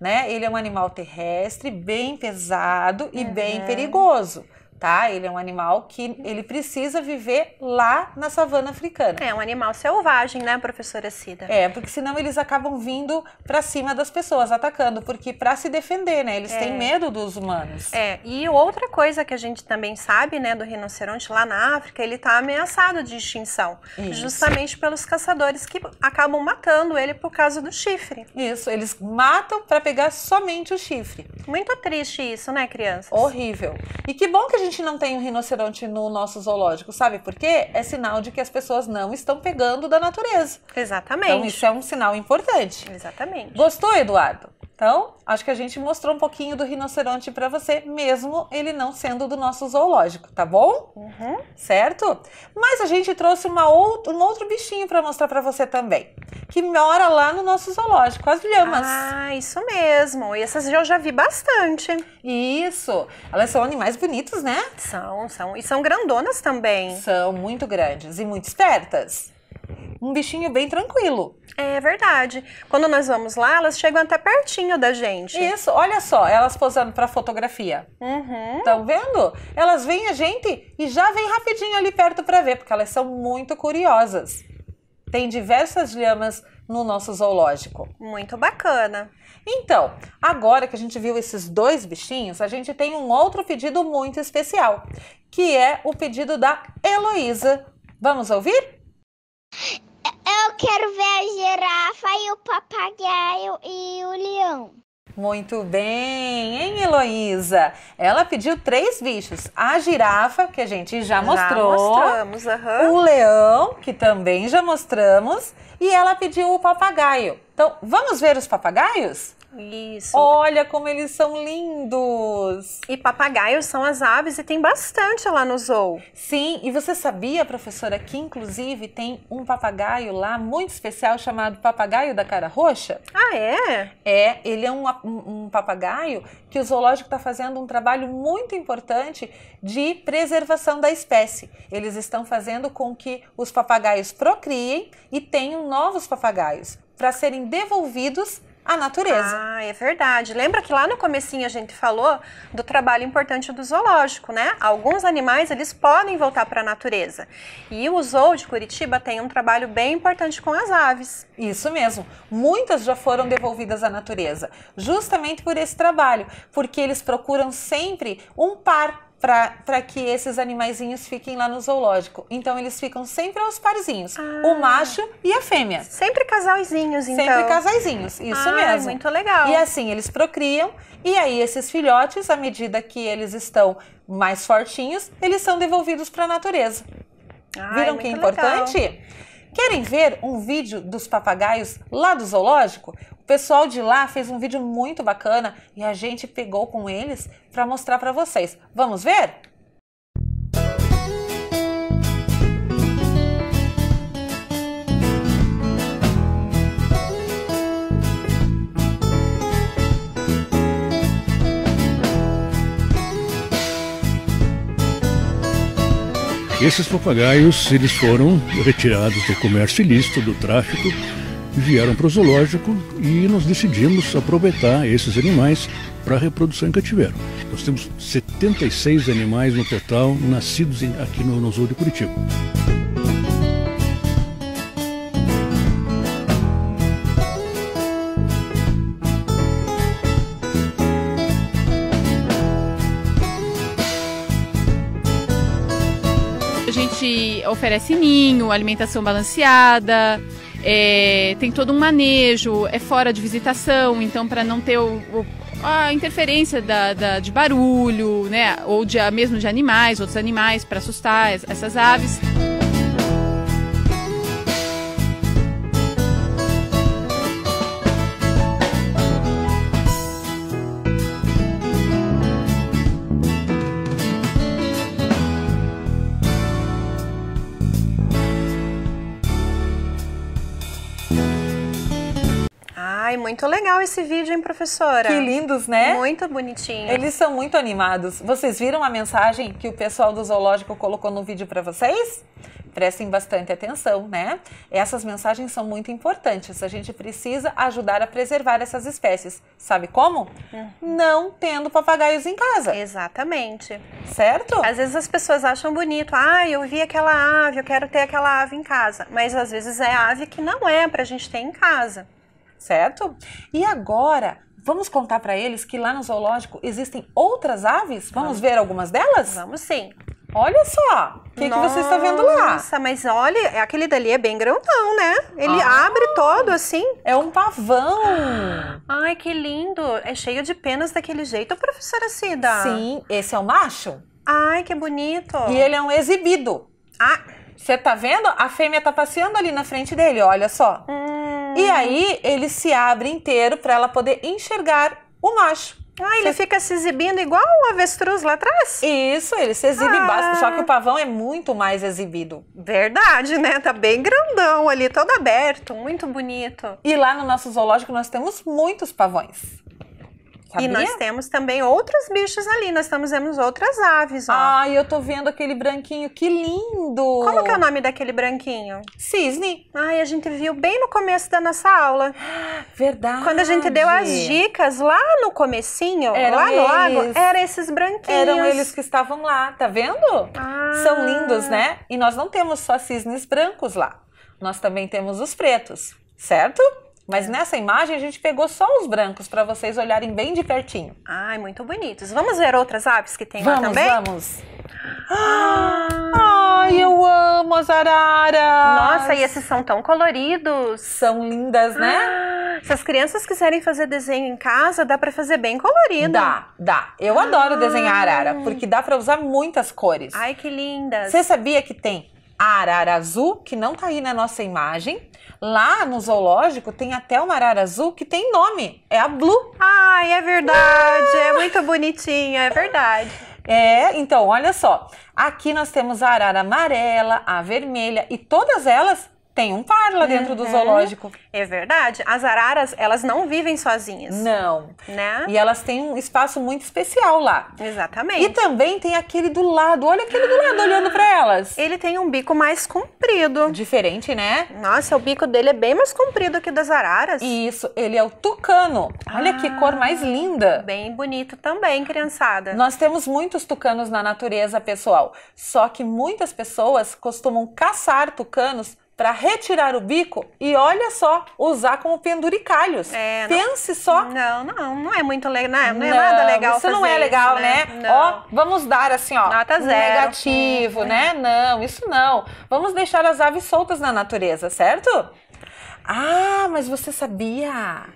Né? Ele é um animal terrestre, bem pesado e uhum. bem perigoso tá? Ele é um animal que uhum. ele precisa viver lá na savana africana. É um animal selvagem, né, professora Cida? É, porque senão eles acabam vindo para cima das pessoas, atacando, porque para se defender, né? Eles é. têm medo dos humanos. É, e outra coisa que a gente também sabe, né, do rinoceronte lá na África, ele tá ameaçado de extinção, Isso. justamente pelos caçadores que acabam matando ele por causa do chifre. Isso, eles matam para pegar somente o chifre. Muito triste isso, né, crianças? Horrível. E que bom que a gente gente não tem o um rinoceronte no nosso zoológico? Sabe por quê? É sinal de que as pessoas não estão pegando da natureza. Exatamente. Então, isso é um sinal importante. Exatamente. Gostou, Eduardo? Então, acho que a gente mostrou um pouquinho do rinoceronte para você, mesmo ele não sendo do nosso zoológico, tá bom? Uhum. Certo? Mas a gente trouxe uma out um outro bichinho para mostrar para você também, que mora lá no nosso zoológico, as lhamas. Ah, isso mesmo. E essas eu já vi bastante. Isso. Elas são animais bonitos, né? São, são. E são grandonas também. São muito grandes e muito espertas um bichinho bem tranquilo. É verdade. Quando nós vamos lá, elas chegam até pertinho da gente. Isso, olha só, elas posando para fotografia. Estão uhum. vendo? Elas veem a gente e já vem rapidinho ali perto para ver, porque elas são muito curiosas. Tem diversas lhamas no nosso zoológico. Muito bacana. Então, agora que a gente viu esses dois bichinhos, a gente tem um outro pedido muito especial, que é o pedido da Heloísa. Vamos ouvir? Eu quero ver a girafa e o papagaio e o leão. Muito bem, hein, Heloísa? Ela pediu três bichos. A girafa, que a gente já mostrou. Já mostramos, uhum. O leão, que também já mostramos e ela pediu o papagaio. Então, vamos ver os papagaios? Isso. Olha como eles são lindos! E papagaios são as aves e tem bastante lá no zoo. Sim, e você sabia, professora, que inclusive tem um papagaio lá muito especial chamado papagaio da cara roxa? Ah, é? É, ele é um, um, um papagaio que o zoológico está fazendo um trabalho muito importante de preservação da espécie. Eles estão fazendo com que os papagaios procriem e tenham novos papagaios para serem devolvidos à natureza. Ah, é verdade. Lembra que lá no comecinho a gente falou do trabalho importante do zoológico, né? Alguns animais eles podem voltar para a natureza. E o zoo de Curitiba tem um trabalho bem importante com as aves. Isso mesmo. Muitas já foram devolvidas à natureza, justamente por esse trabalho, porque eles procuram sempre um par para que esses animaizinhos fiquem lá no zoológico. Então eles ficam sempre aos parzinhos, ah. o macho e a fêmea. Sempre casaizinhos, então. Sempre casaizinhos, isso ah, mesmo. Muito legal. E assim eles procriam e aí esses filhotes, à medida que eles estão mais fortinhos, eles são devolvidos para a natureza. Viram que é importante? Legal. Querem ver um vídeo dos papagaios lá do zoológico? pessoal de lá fez um vídeo muito bacana e a gente pegou com eles para mostrar para vocês. Vamos ver? Esses papagaios eles foram retirados do comércio ilícito, do tráfico vieram para o zoológico e nós decidimos aproveitar esses animais para a reprodução em cativeiro. Nós temos 76 animais no total nascidos aqui no, no Zoo de Curitiba. A gente oferece ninho, alimentação balanceada, é, tem todo um manejo, é fora de visitação, então para não ter o, o, a interferência da, da, de barulho, né, ou de, mesmo de animais, outros animais, para assustar essas aves. muito legal esse vídeo, hein, professora? Que lindos, né? Muito bonitinho. Eles são muito animados. Vocês viram a mensagem que o pessoal do zoológico colocou no vídeo para vocês? Prestem bastante atenção, né? Essas mensagens são muito importantes. A gente precisa ajudar a preservar essas espécies. Sabe como? Uhum. Não tendo papagaios em casa. Exatamente. Certo? Às vezes as pessoas acham bonito. Ah, eu vi aquela ave, eu quero ter aquela ave em casa. Mas às vezes é ave que não é para a gente ter em casa certo? E agora Vamos contar para eles que lá no zoológico existem outras aves? Vamos, Vamos. ver algumas delas? Vamos sim. Olha só, o que, que, você está vendo lá? Nossa, mas olha, aquele dali é bem grandão, né? Ele ah. abre todo assim. É um pavão. Ai, que lindo. É cheio de penas daquele jeito, professora Cida. Sim, esse é o macho. Ai, que bonito. E ele é um exibido. Ah. Você tá vendo? A fêmea tá passeando ali na frente dele, olha só. Hum. E aí ele se abre inteiro para ela poder enxergar o macho. Ah, ele Você... fica se exibindo igual o avestruz lá atrás? Isso, ele se exibe ah. só que o pavão é muito mais exibido. Verdade, né? Tá bem grandão ali, todo aberto, muito bonito. E lá no nosso zoológico nós temos muitos pavões. Sabia? E nós temos também outros bichos ali, nós estamos vendo outras aves, ó. Ai, eu tô vendo aquele branquinho, que lindo! Como que é o nome daquele branquinho? Cisne. Ai, a gente viu bem no começo da nossa aula. Verdade. Quando a gente deu as dicas lá no comecinho, eram lá no lago, eram esses branquinhos. Eram eles que estavam lá, tá vendo? Ah. São lindos, né? E nós não temos só cisnes brancos lá. Nós também temos os pretos, certo? Mas é. nessa imagem a gente pegou só os brancos para vocês olharem bem de pertinho. Ai, muito bonitos. Vamos ver outras aves que tem vamos, lá também? Vamos, vamos. Ai, eu amo as araras. Nossa, e esses são tão coloridos. São lindas, né? Ah, se as crianças quiserem fazer desenho em casa, dá para fazer bem colorido. Dá, dá. Eu ah. adoro desenhar ah. arara, porque dá para usar muitas cores. Ai, que lindas. Você sabia que tem a arara azul, que não tá aí na nossa imagem. Lá no zoológico tem até uma arara azul que tem nome, é a Blue. Ai, é verdade, ah! é muito bonitinha, é verdade. É, então, olha só. Aqui nós temos a arara amarela, a vermelha e todas elas tem um par lá dentro uhum. do zoológico. É verdade. As araras, elas não vivem sozinhas. Não. Né? E elas têm um espaço muito especial lá. Exatamente. E também tem aquele do lado. Olha aquele do lado olhando para elas. Ele tem um bico mais comprido. Diferente, né? Nossa, o bico dele é bem mais comprido que o das araras. Isso, ele é o tucano. Olha ah, que cor ah, mais linda. Bem bonito também, criançada. Nós temos muitos tucanos na natureza, pessoal. Só que muitas pessoas costumam caçar tucanos para retirar o bico e olha só, usar como penduricalhos. É, Pense não, só. Não, não, não é muito legal, não, é, não, não é nada legal. Isso não é legal, isso, né? né? Ó, vamos dar assim, ó, nota zero. negativo, hum, né? Hum. Não, isso não. Vamos deixar as aves soltas na natureza, certo? Ah, mas você sabia?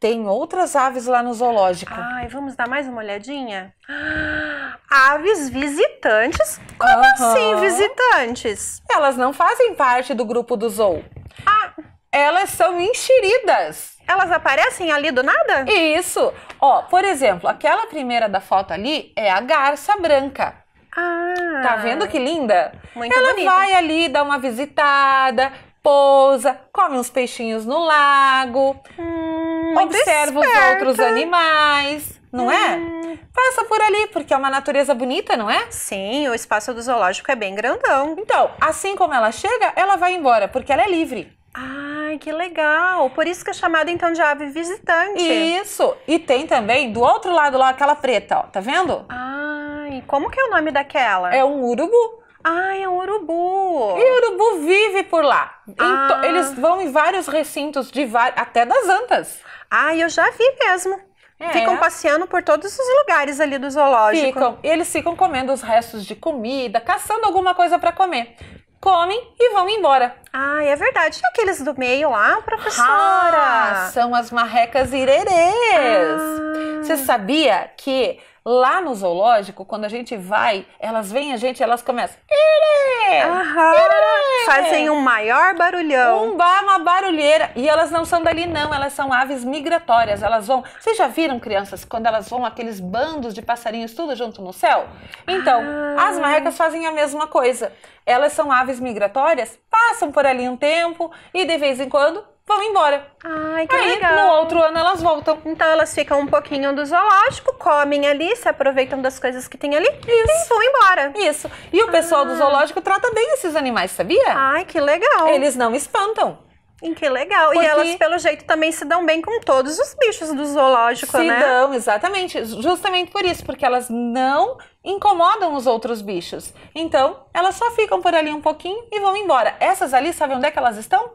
tem outras aves lá no zoológico. Ai, vamos dar mais uma olhadinha? Aves visitantes? Como uhum. assim visitantes? Elas não fazem parte do grupo do zoo. Ah. Elas são enxeridas. Elas aparecem ali do nada? Isso. Ó, por exemplo, aquela primeira da foto ali é a garça branca. Ah. Tá vendo que linda? Muito Ela bonita. vai ali dar uma visitada, pousa, come uns peixinhos no lago. Hum observa os outros animais, não é? hum. é? Passa por ali, porque é uma natureza bonita, não é? Sim, o espaço do zoológico é bem grandão. Então, assim como ela chega, ela vai embora, porque ela é livre. Ai, que legal! Por isso que é chamada então de ave visitante. Isso! E tem também do outro lado lá aquela preta, ó, tá vendo? Ai, como que é o nome daquela? É um urubu. Ai, é um urubu. E o urubu vive por lá. Então, ah. Então, eles vão em vários recintos de até das antas. Ah, eu já vi mesmo. É. Ficam passeando por todos os lugares ali do zoológico. Ficam. Eles ficam comendo os restos de comida, caçando alguma coisa para comer. Comem e vão embora. Ah, é verdade. E aqueles do meio lá, professora? Ah, são as marrecas irerês. Ah. Você sabia que Lá no zoológico, quando a gente vai, elas veem a gente, elas começam. Irê! Aham. Irê! Fazem um maior barulhão. Um bar, uma barulheira. E elas não são dali, não. Elas são aves migratórias. Elas vão. Vocês já viram, crianças, quando elas vão aqueles bandos de passarinhos tudo junto no céu? Então, ah. as marrecas fazem a mesma coisa. Elas são aves migratórias, passam por ali um tempo e de vez em quando vão embora. Ai, que Aí, legal. no outro ano elas voltam. Então elas ficam um pouquinho do zoológico, comem ali, se aproveitam das coisas que tem ali Isso. e vão embora. Isso. E o pessoal ah. do zoológico trata bem esses animais, sabia? Ai, que legal. Eles não espantam. Hum, que legal. Porque... E elas, pelo jeito, também se dão bem com todos os bichos do zoológico, se né? Se dão, exatamente. Justamente por isso, porque elas não incomodam os outros bichos. Então, elas só ficam por ali um pouquinho e vão embora. Essas ali, sabe onde é que elas estão?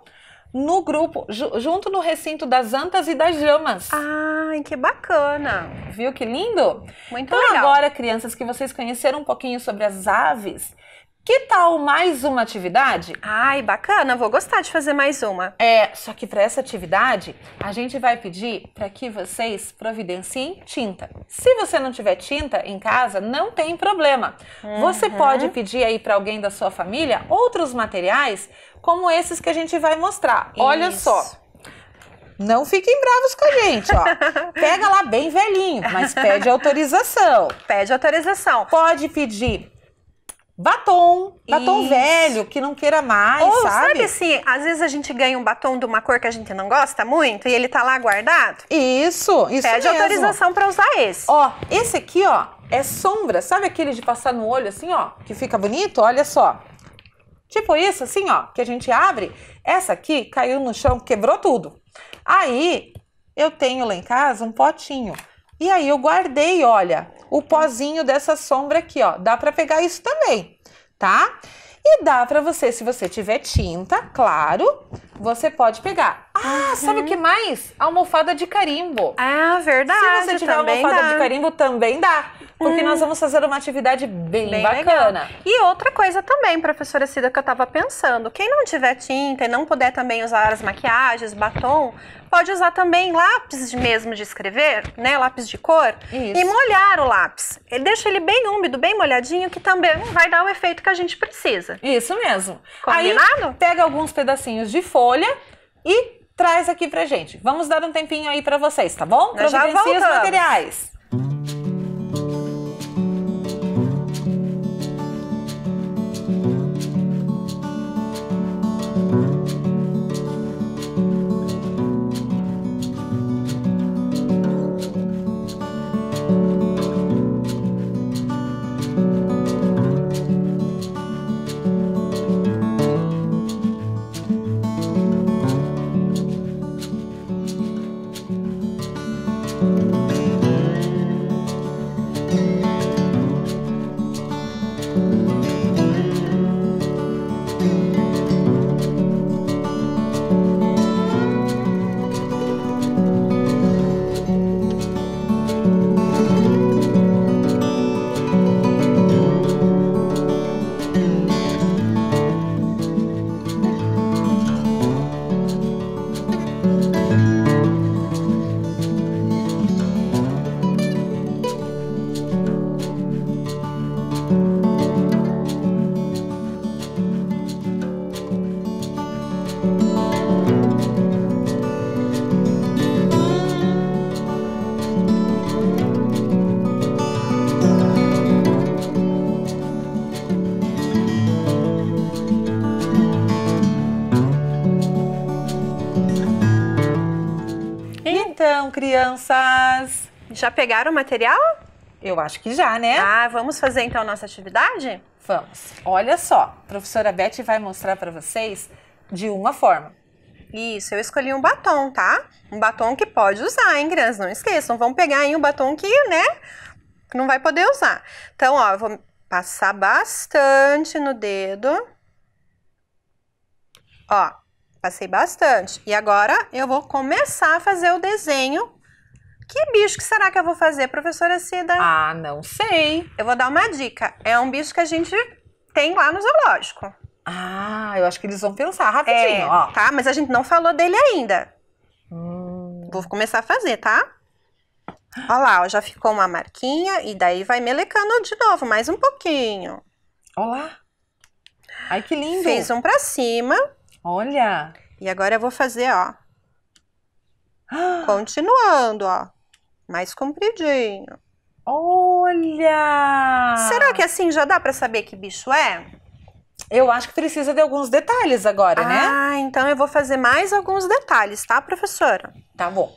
no grupo, junto no recinto das Antas e das Jamas. Ai, que bacana! Viu que lindo? Muito então, legal. agora, crianças, que vocês conheceram um pouquinho sobre as aves, que tal mais uma atividade? Ai, bacana, vou gostar de fazer mais uma. É, só que para essa atividade, a gente vai pedir para que vocês providenciem tinta. Se você não tiver tinta em casa, não tem problema. Uhum. Você pode pedir aí para alguém da sua família outros materiais como esses que a gente vai mostrar. Isso. Olha só. Não fiquem bravos com a gente, ó. Pega lá bem velhinho, mas pede autorização. Pede autorização. Pode pedir batom, batom Isso. velho, que não queira mais, Ou, sabe? sabe assim, às vezes a gente ganha um batom de uma cor que a gente não gosta muito e ele tá lá guardado? Isso, isso Pede mesmo. autorização para usar esse. Ó, esse aqui, ó, é sombra. Sabe aquele de passar no olho assim, ó, que fica bonito? Olha só. Tipo isso, assim, ó, que a gente abre. Essa aqui caiu no chão, quebrou tudo. Aí eu tenho lá em casa um potinho. E aí eu guardei, olha, o pozinho dessa sombra aqui, ó. Dá para pegar isso também, tá? E dá para você, se você tiver tinta, claro, você pode pegar. Ah, uhum. sabe o que mais? Almofada de carimbo. Ah, verdade. Se você tiver almofada dá. de carimbo, também dá. Porque é. nós vamos fazer uma atividade bem, bem bacana. Legal. E outra coisa também, professora Cida, que eu estava pensando. Quem não tiver tinta e não puder também usar as maquiagens, batom, pode usar também lápis mesmo de escrever, né? Lápis de cor. Isso. E molhar o lápis. Ele deixa ele bem úmido, bem molhadinho, que também vai dar o efeito que a gente precisa. Isso mesmo. Combinado? Aí, pega alguns pedacinhos de folha e traz aqui pra gente. Vamos dar um tempinho aí para vocês, tá bom? Já Providencie os materiais. crianças? Já pegaram o material? Eu acho que já, né? Ah, vamos fazer então a nossa atividade? Vamos. Olha só, a professora Beth vai mostrar para vocês de uma forma. Isso, eu escolhi um batom, tá? Um batom que pode usar, hein, crianças? Não esqueçam, vão pegar aí um batom que, né, não vai poder usar. Então, ó, eu vou passar bastante no dedo. Ó, Passei bastante. E agora eu vou começar a fazer o desenho. Que bicho que será que eu vou fazer, professora Cida? Ah, não sei. Eu vou dar uma dica. É um bicho que a gente tem lá no zoológico. Ah, eu acho que eles vão pensar é, rapidinho, é, ó. Tá, mas a gente não falou dele ainda. Hum. Vou começar a fazer, tá? Olha lá, ó, já ficou uma marquinha e daí vai melecando de novo, mais um pouquinho. Olha lá. Ai, que lindo. Fez um pra cima. Olha! E agora eu vou fazer, ó. Continuando, ó. Mais compridinho. Olha! Será que assim já dá para saber que bicho é? Eu acho que precisa de alguns detalhes agora, ah, né? Ah, então eu vou fazer mais alguns detalhes, tá, professora? Tá bom.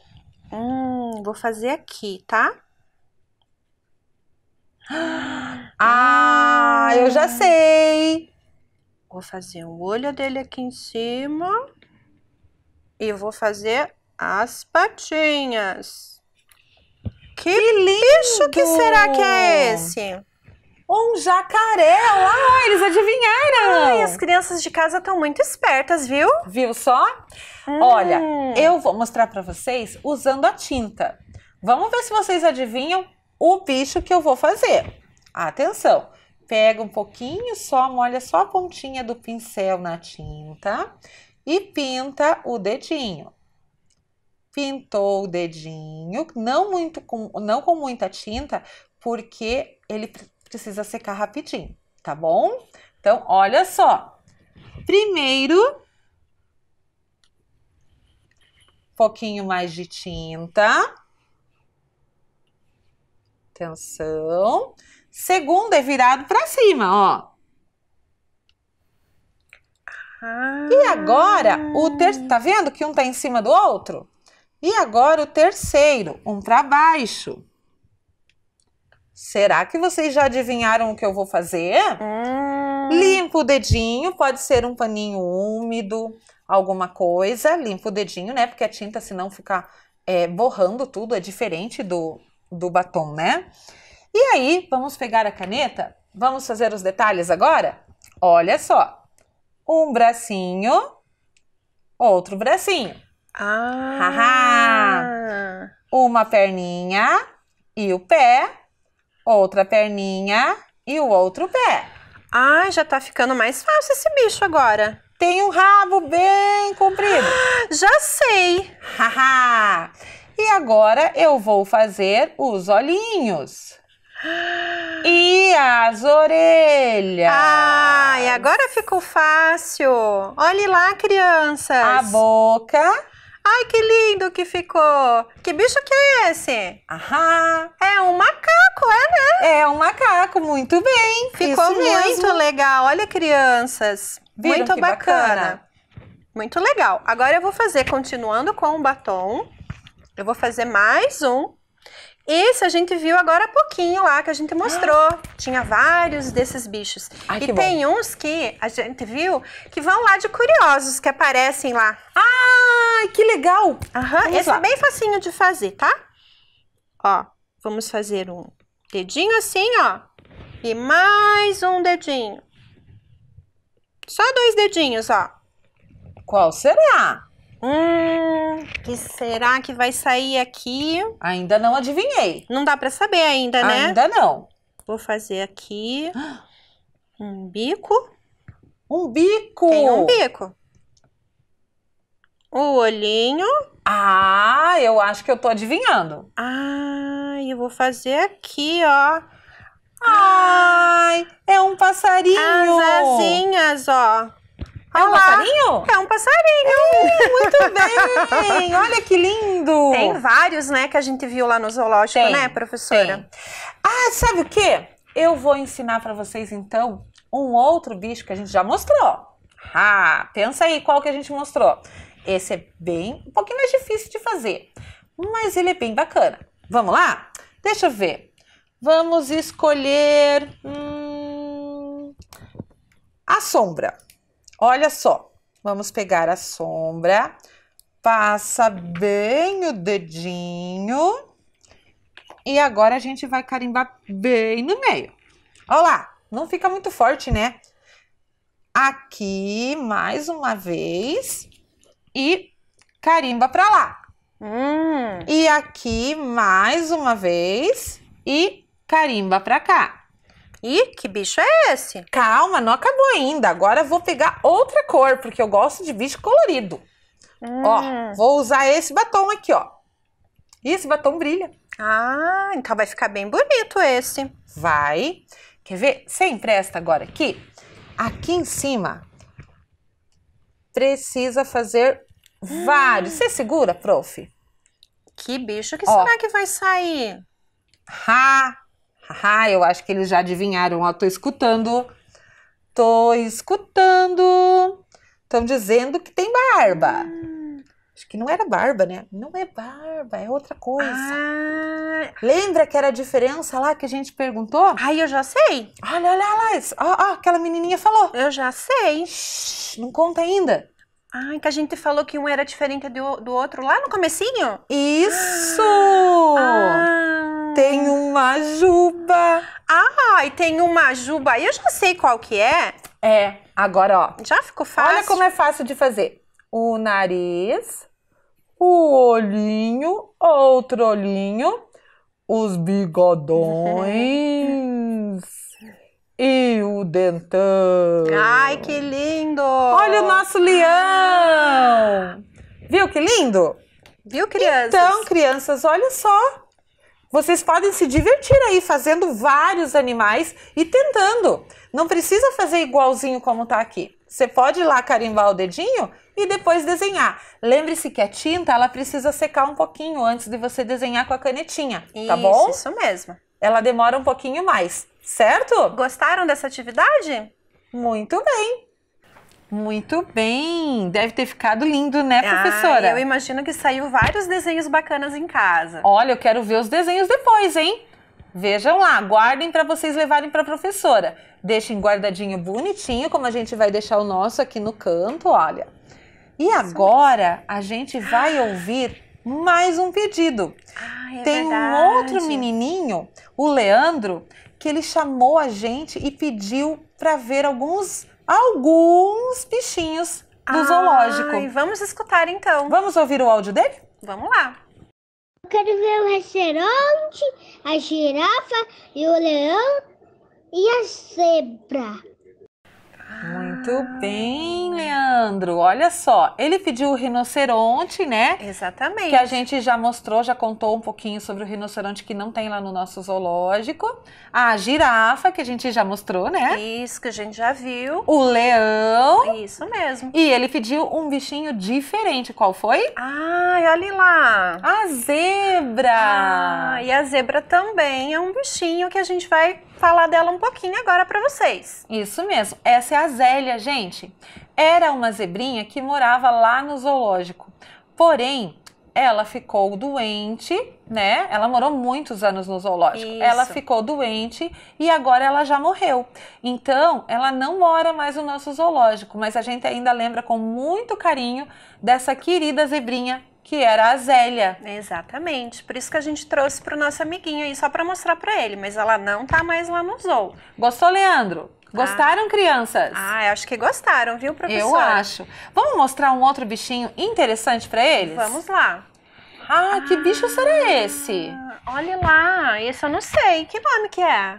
Hum, vou fazer aqui, tá? Ah, eu já hum. sei! Vou fazer o olho dele aqui em cima. E vou fazer as patinhas. Que, que lindo! que será que é esse? Um jacaré! Ah, eles adivinharam! Ai, as crianças de casa estão muito espertas, viu? Viu só? Hum. Olha, eu vou mostrar para vocês usando a tinta. Vamos ver se vocês adivinham o bicho que eu vou fazer. Atenção! pega um pouquinho só, molha só a pontinha do pincel na tinta e pinta o dedinho. Pintou o dedinho, não muito com, não com muita tinta, porque ele precisa secar rapidinho, tá bom? Então, olha só. Primeiro, pouquinho mais de tinta. Atenção. Segundo é virado para cima, ó. Ah. E agora o terceiro, tá vendo que um tá em cima do outro? E agora o terceiro, um para baixo. Será que vocês já adivinharam o que eu vou fazer? Hum. Limpa o dedinho, pode ser um paninho úmido, alguma coisa. Limpa o dedinho, né? Porque a tinta, senão, fica é, borrando tudo, é diferente do, do batom, né? E aí, vamos pegar a caneta? Vamos fazer os detalhes agora? Olha só. Um bracinho, outro bracinho. Ah! Uma perninha e o pé, outra perninha e o outro pé. Ah, já tá ficando mais fácil esse bicho agora. Tem um rabo bem comprido. Já sei! Haha! e agora eu vou fazer os olhinhos. E as orelhas? Ai, ah, agora ficou fácil. Olhe lá, crianças. A boca. Ai, que lindo que ficou. Que bicho que é esse? Aham. É um macaco, é, né? É um macaco, muito bem. Ficou Isso muito mesmo. legal. Olha, crianças. Viram muito bacana. bacana. Muito legal. Agora eu vou fazer, continuando com o batom, eu vou fazer mais um esse a gente viu agora há pouquinho lá que a gente mostrou. Ah. Tinha vários desses bichos. Ai, e tem bom. uns que a gente viu que vão lá de curiosos, que aparecem lá. Ah, que legal! Aham, esse é lá. é bem facinho de fazer, tá? Ó, vamos fazer um dedinho assim, ó. E mais um dedinho. Só dois dedinhos, ó. Qual será? Hum, que será que vai sair aqui? Ainda não adivinhei. Não dá para saber ainda, né? Ainda não. Vou fazer aqui um bico. Um bico. Tem um bico. O olhinho. Ah, eu acho que eu tô adivinhando. Ah, eu vou fazer aqui, ó. Ai, é um passarinho. As asinhas, ó. É um Olá. passarinho? É um passarinho. Muito bem. Olha que lindo. Tem vários, né, que a gente viu lá no zoológico, Tem. né, professora? Tem. Ah, sabe o quê? Eu vou ensinar para vocês então um outro bicho que a gente já mostrou. Ah, pensa aí qual que a gente mostrou. Esse é bem um pouquinho mais difícil de fazer, mas ele é bem bacana. Vamos lá? Deixa eu ver. Vamos escolher hum, a sombra. Olha só, vamos pegar a sombra, passa bem o dedinho e agora a gente vai carimbar bem no meio. Olha lá, não fica muito forte, né? Aqui, mais uma vez e carimba para lá. Hum. E aqui, mais uma vez e carimba para cá. Ih, que bicho é esse? Calma, não acabou ainda. Agora vou pegar outra cor, porque eu gosto de bicho colorido. Hum. Ó, vou usar esse batom aqui, ó. esse batom brilha. Ah, então vai ficar bem bonito esse. Vai. Quer ver? Você empresta agora aqui? Aqui em cima, precisa fazer vários. Hum. Você segura, prof? Que bicho que Ó. será que vai sair? Ha! Haha, eu acho que eles já adivinharam. Ó, tô escutando. Tô escutando. Estão dizendo que tem barba. Hum. Acho que não era barba, né? Não é barba, é outra coisa. Ah. Lembra que era a diferença lá que a gente perguntou? Ai, eu já sei. Olha, olha lá, isso. Ó, ó, aquela menininha falou. Eu já sei. Shhh, não conta ainda. Ai, que a gente falou que um era diferente do, do outro lá no comecinho? Isso! Ah. Tem uma juba. Ah, e tem uma juba. Eu já sei qual que é. É, agora ó. Já ficou fácil. Olha como é fácil de fazer. O nariz, o olhinho, outro olhinho, os bigodões e o dentão. Ai, que lindo! Olha o nosso leão! Viu que lindo? Viu, crianças? Então, crianças, olha só. Vocês podem se divertir aí fazendo vários animais e tentando. Não precisa fazer igualzinho como tá aqui. Você pode ir lá carimbar o dedinho e depois desenhar. Lembre-se que a tinta ela precisa secar um pouquinho antes de você desenhar com a canetinha, tá isso, tá bom? Isso mesmo. Ela demora um pouquinho mais, certo? Gostaram dessa atividade? Muito bem. Muito bem! Deve ter ficado lindo, né, professora? Ah, eu imagino que saiu vários desenhos bacanas em casa. Olha, eu quero ver os desenhos depois, hein? Vejam lá, guardem para vocês levarem para a professora. Deixem guardadinho bonitinho, como a gente vai deixar o nosso aqui no canto, olha. E agora a gente vai ah! ouvir mais um pedido. Ah, é Tem verdade. um outro menininho, o Leandro, que ele chamou a gente e pediu para ver alguns alguns bichinhos do ah, zoológico. Vamos escutar então. Vamos ouvir o áudio dele? Vamos lá. Eu quero ver o restaurante, a girafa e o leão e a zebra. Muito bem, Leandro. Olha só, ele pediu o rinoceronte, né? Exatamente. Que a gente já mostrou, já contou um pouquinho sobre o rinoceronte que não tem lá no nosso zoológico. A girafa, que a gente já mostrou, né? Isso, que a gente já viu. O leão. Isso mesmo. E ele pediu um bichinho diferente. Qual foi? Ai, olha lá. A zebra. Ah, e a zebra também é um bichinho que a gente vai falar dela um pouquinho agora para vocês. Isso mesmo, essa é a Zélia, gente. Era uma zebrinha que morava lá no zoológico. Porém, ela ficou doente, né? Ela morou muitos anos no zoológico. Isso. Ela ficou doente e agora ela já morreu. Então, ela não mora mais no nosso zoológico, mas a gente ainda lembra com muito carinho dessa querida zebrinha que era a Zélia. Exatamente. Por isso que a gente trouxe para o nosso amiguinho aí, só para mostrar para ele. Mas ela não tá mais lá no Zoo. Gostou, Leandro? Ah. Gostaram, ah. crianças? Ah, eu acho que gostaram, viu, professor? Eu acho. Vamos mostrar um outro bichinho interessante para eles? Vamos lá. Ah, que bicho será ah, esse? Olha lá, esse eu não sei. Que nome que é?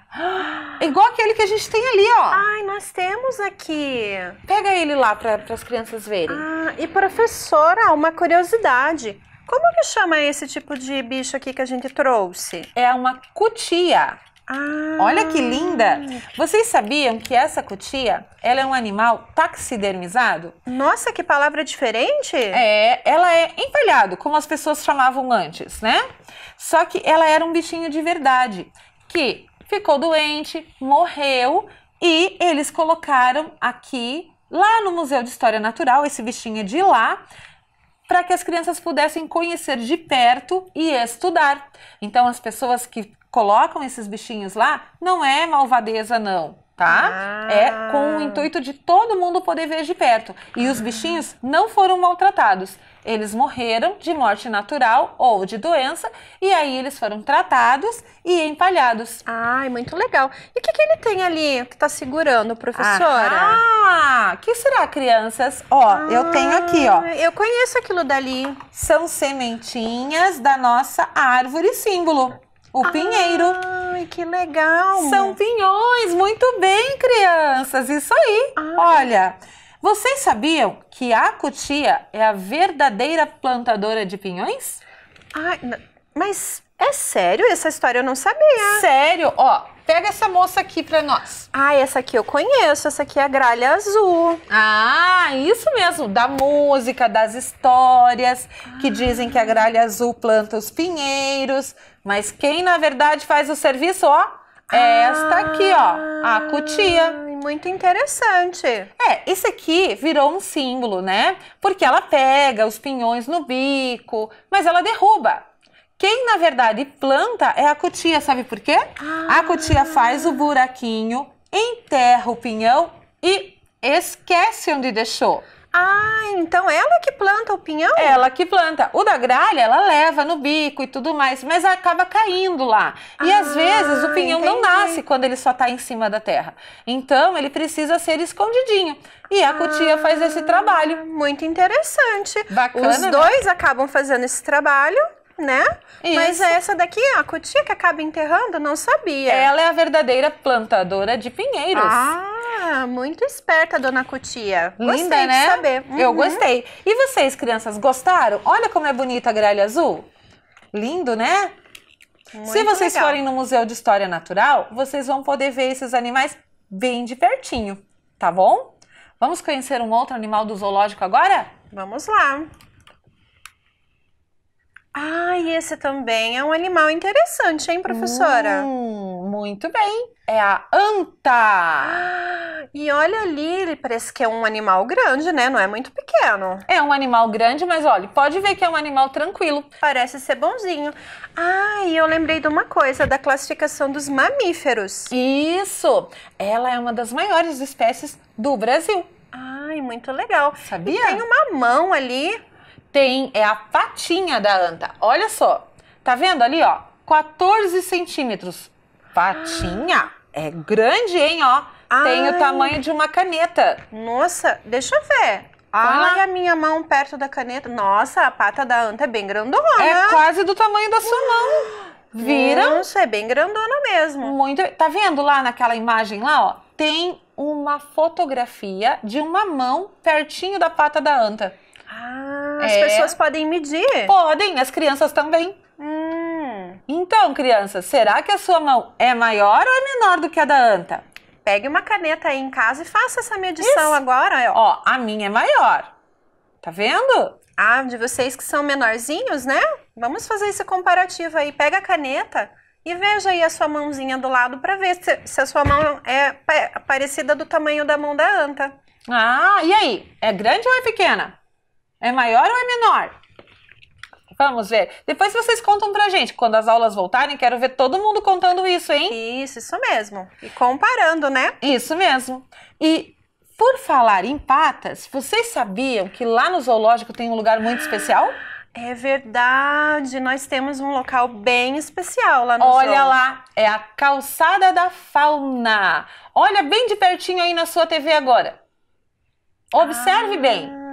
é igual aquele que a gente tem ali, ó. Ai, nós temos aqui. Pega ele lá para as crianças verem. Ah, e professora, uma curiosidade. Como que chama esse tipo de bicho aqui que a gente trouxe? É uma cutia. Ah. Olha que linda! Vocês sabiam que essa cutia, ela é um animal taxidermizado? Nossa, que palavra diferente! É, ela é empalhado, como as pessoas chamavam antes, né? Só que ela era um bichinho de verdade, que ficou doente, morreu e eles colocaram aqui, lá no Museu de História Natural, esse bichinho de lá, para que as crianças pudessem conhecer de perto e estudar. Então, as pessoas que colocam esses bichinhos lá, não é malvadeza, não tá? Ah. É com o intuito de todo mundo poder ver de perto. E os bichinhos não foram maltratados. Eles morreram de morte natural ou de doença, e aí eles foram tratados e empalhados. Ai, muito legal. E o que, que ele tem ali que tá segurando, professora? Ah, que será, crianças? Ó, ah, eu tenho aqui, ó. Eu conheço aquilo dali. São sementinhas da nossa árvore símbolo o ah, pinheiro. Ai, que legal! São pinhões, muito bem, crianças, isso aí. Olha, vocês sabiam que a cutia é a verdadeira plantadora de pinhões? Ai, mas é sério? Essa história eu não sabia. Sério? Ó, pega essa moça aqui pra nós. Ah, essa aqui eu conheço. Essa aqui é a Gralha Azul. Ah, isso mesmo. Da música, das histórias, ah. que dizem que a Gralha Azul planta os pinheiros, mas quem na verdade faz o serviço, ó, é ah, esta aqui, ó, a ah, cutia. Muito interessante. É, isso aqui virou um símbolo, né? Porque ela pega os pinhões no bico, mas ela derruba. Quem na verdade planta é a cutia, sabe por quê? Ah. A cutia ah. faz o buraquinho, enterra o pinhão e esquece onde deixou. Ah, então ela que planta o pinhão? Ela que planta. O da gralha, ela leva no bico e tudo mais, mas acaba caindo lá. E ah, às vezes o pinhão entendi. não nasce quando ele só está em cima da terra. Então ele precisa ser escondidinho. E a ah, cutia faz esse trabalho. Muito interessante. Bacana. Os né? dois né? acabam fazendo esse trabalho né? Isso. Mas essa daqui, a cutia que acaba enterrando, não sabia. Ela é a verdadeira plantadora de pinheiros. Ah, muito esperta, dona Cutia. Linda, gostei né? de saber. Uhum. Eu gostei. E vocês, crianças, gostaram? Olha como é bonita a gralha azul. Lindo, né? Muito Se vocês legal. forem no Museu de História Natural, vocês vão poder ver esses animais bem de pertinho, tá bom? Vamos conhecer um outro animal do zoológico agora? Vamos lá! Ah, e esse também é um animal interessante, hein, professora? Hum, muito bem. É a anta. Ah, e olha ali, ele parece que é um animal grande, né? Não é muito pequeno. É um animal grande, mas olha, pode ver que é um animal tranquilo. Parece ser bonzinho. Ah, e eu lembrei de uma coisa, da classificação dos mamíferos. Isso. Ela é uma das maiores espécies do Brasil. Ai, muito legal. Sabia? E tem uma mão ali tem é a patinha da anta. Olha só, tá vendo ali, ó? 14 centímetros. Patinha é grande, hein, ó. Ai. Tem o tamanho de uma caneta. Nossa, deixa eu ver. Ah. a minha mão perto da caneta. Nossa, a pata da anta é bem grandona. É quase do tamanho da sua mão. Viram? Nossa, é bem grandona mesmo. Muito. Tá vendo lá naquela imagem lá, ó? Tem uma fotografia de uma mão pertinho da pata da anta. Ah, as é. pessoas podem medir? Podem, as crianças também. Hum. Então, crianças, será que a sua mão é maior ou é menor do que a da anta? Pegue uma caneta aí em casa e faça essa medição Isso. agora. Ó, a minha é maior. Tá vendo? Ah, de vocês que são menorzinhos, né? Vamos fazer esse comparativo aí. Pega a caneta e veja aí a sua mãozinha do lado para ver se, se, a sua mão é parecida do tamanho da mão da anta. Ah, e aí? É grande ou é pequena? É maior ou é menor? Vamos ver. Depois vocês contam pra gente. Quando as aulas voltarem, quero ver todo mundo contando isso, hein? Isso, isso mesmo. E comparando, né? Isso mesmo. E por falar em patas, vocês sabiam que lá no zoológico tem um lugar muito especial? É verdade, nós temos um local bem especial lá no Olha zoo. lá, é a calçada da fauna. Olha bem de pertinho aí na sua TV agora. Observe ah. bem.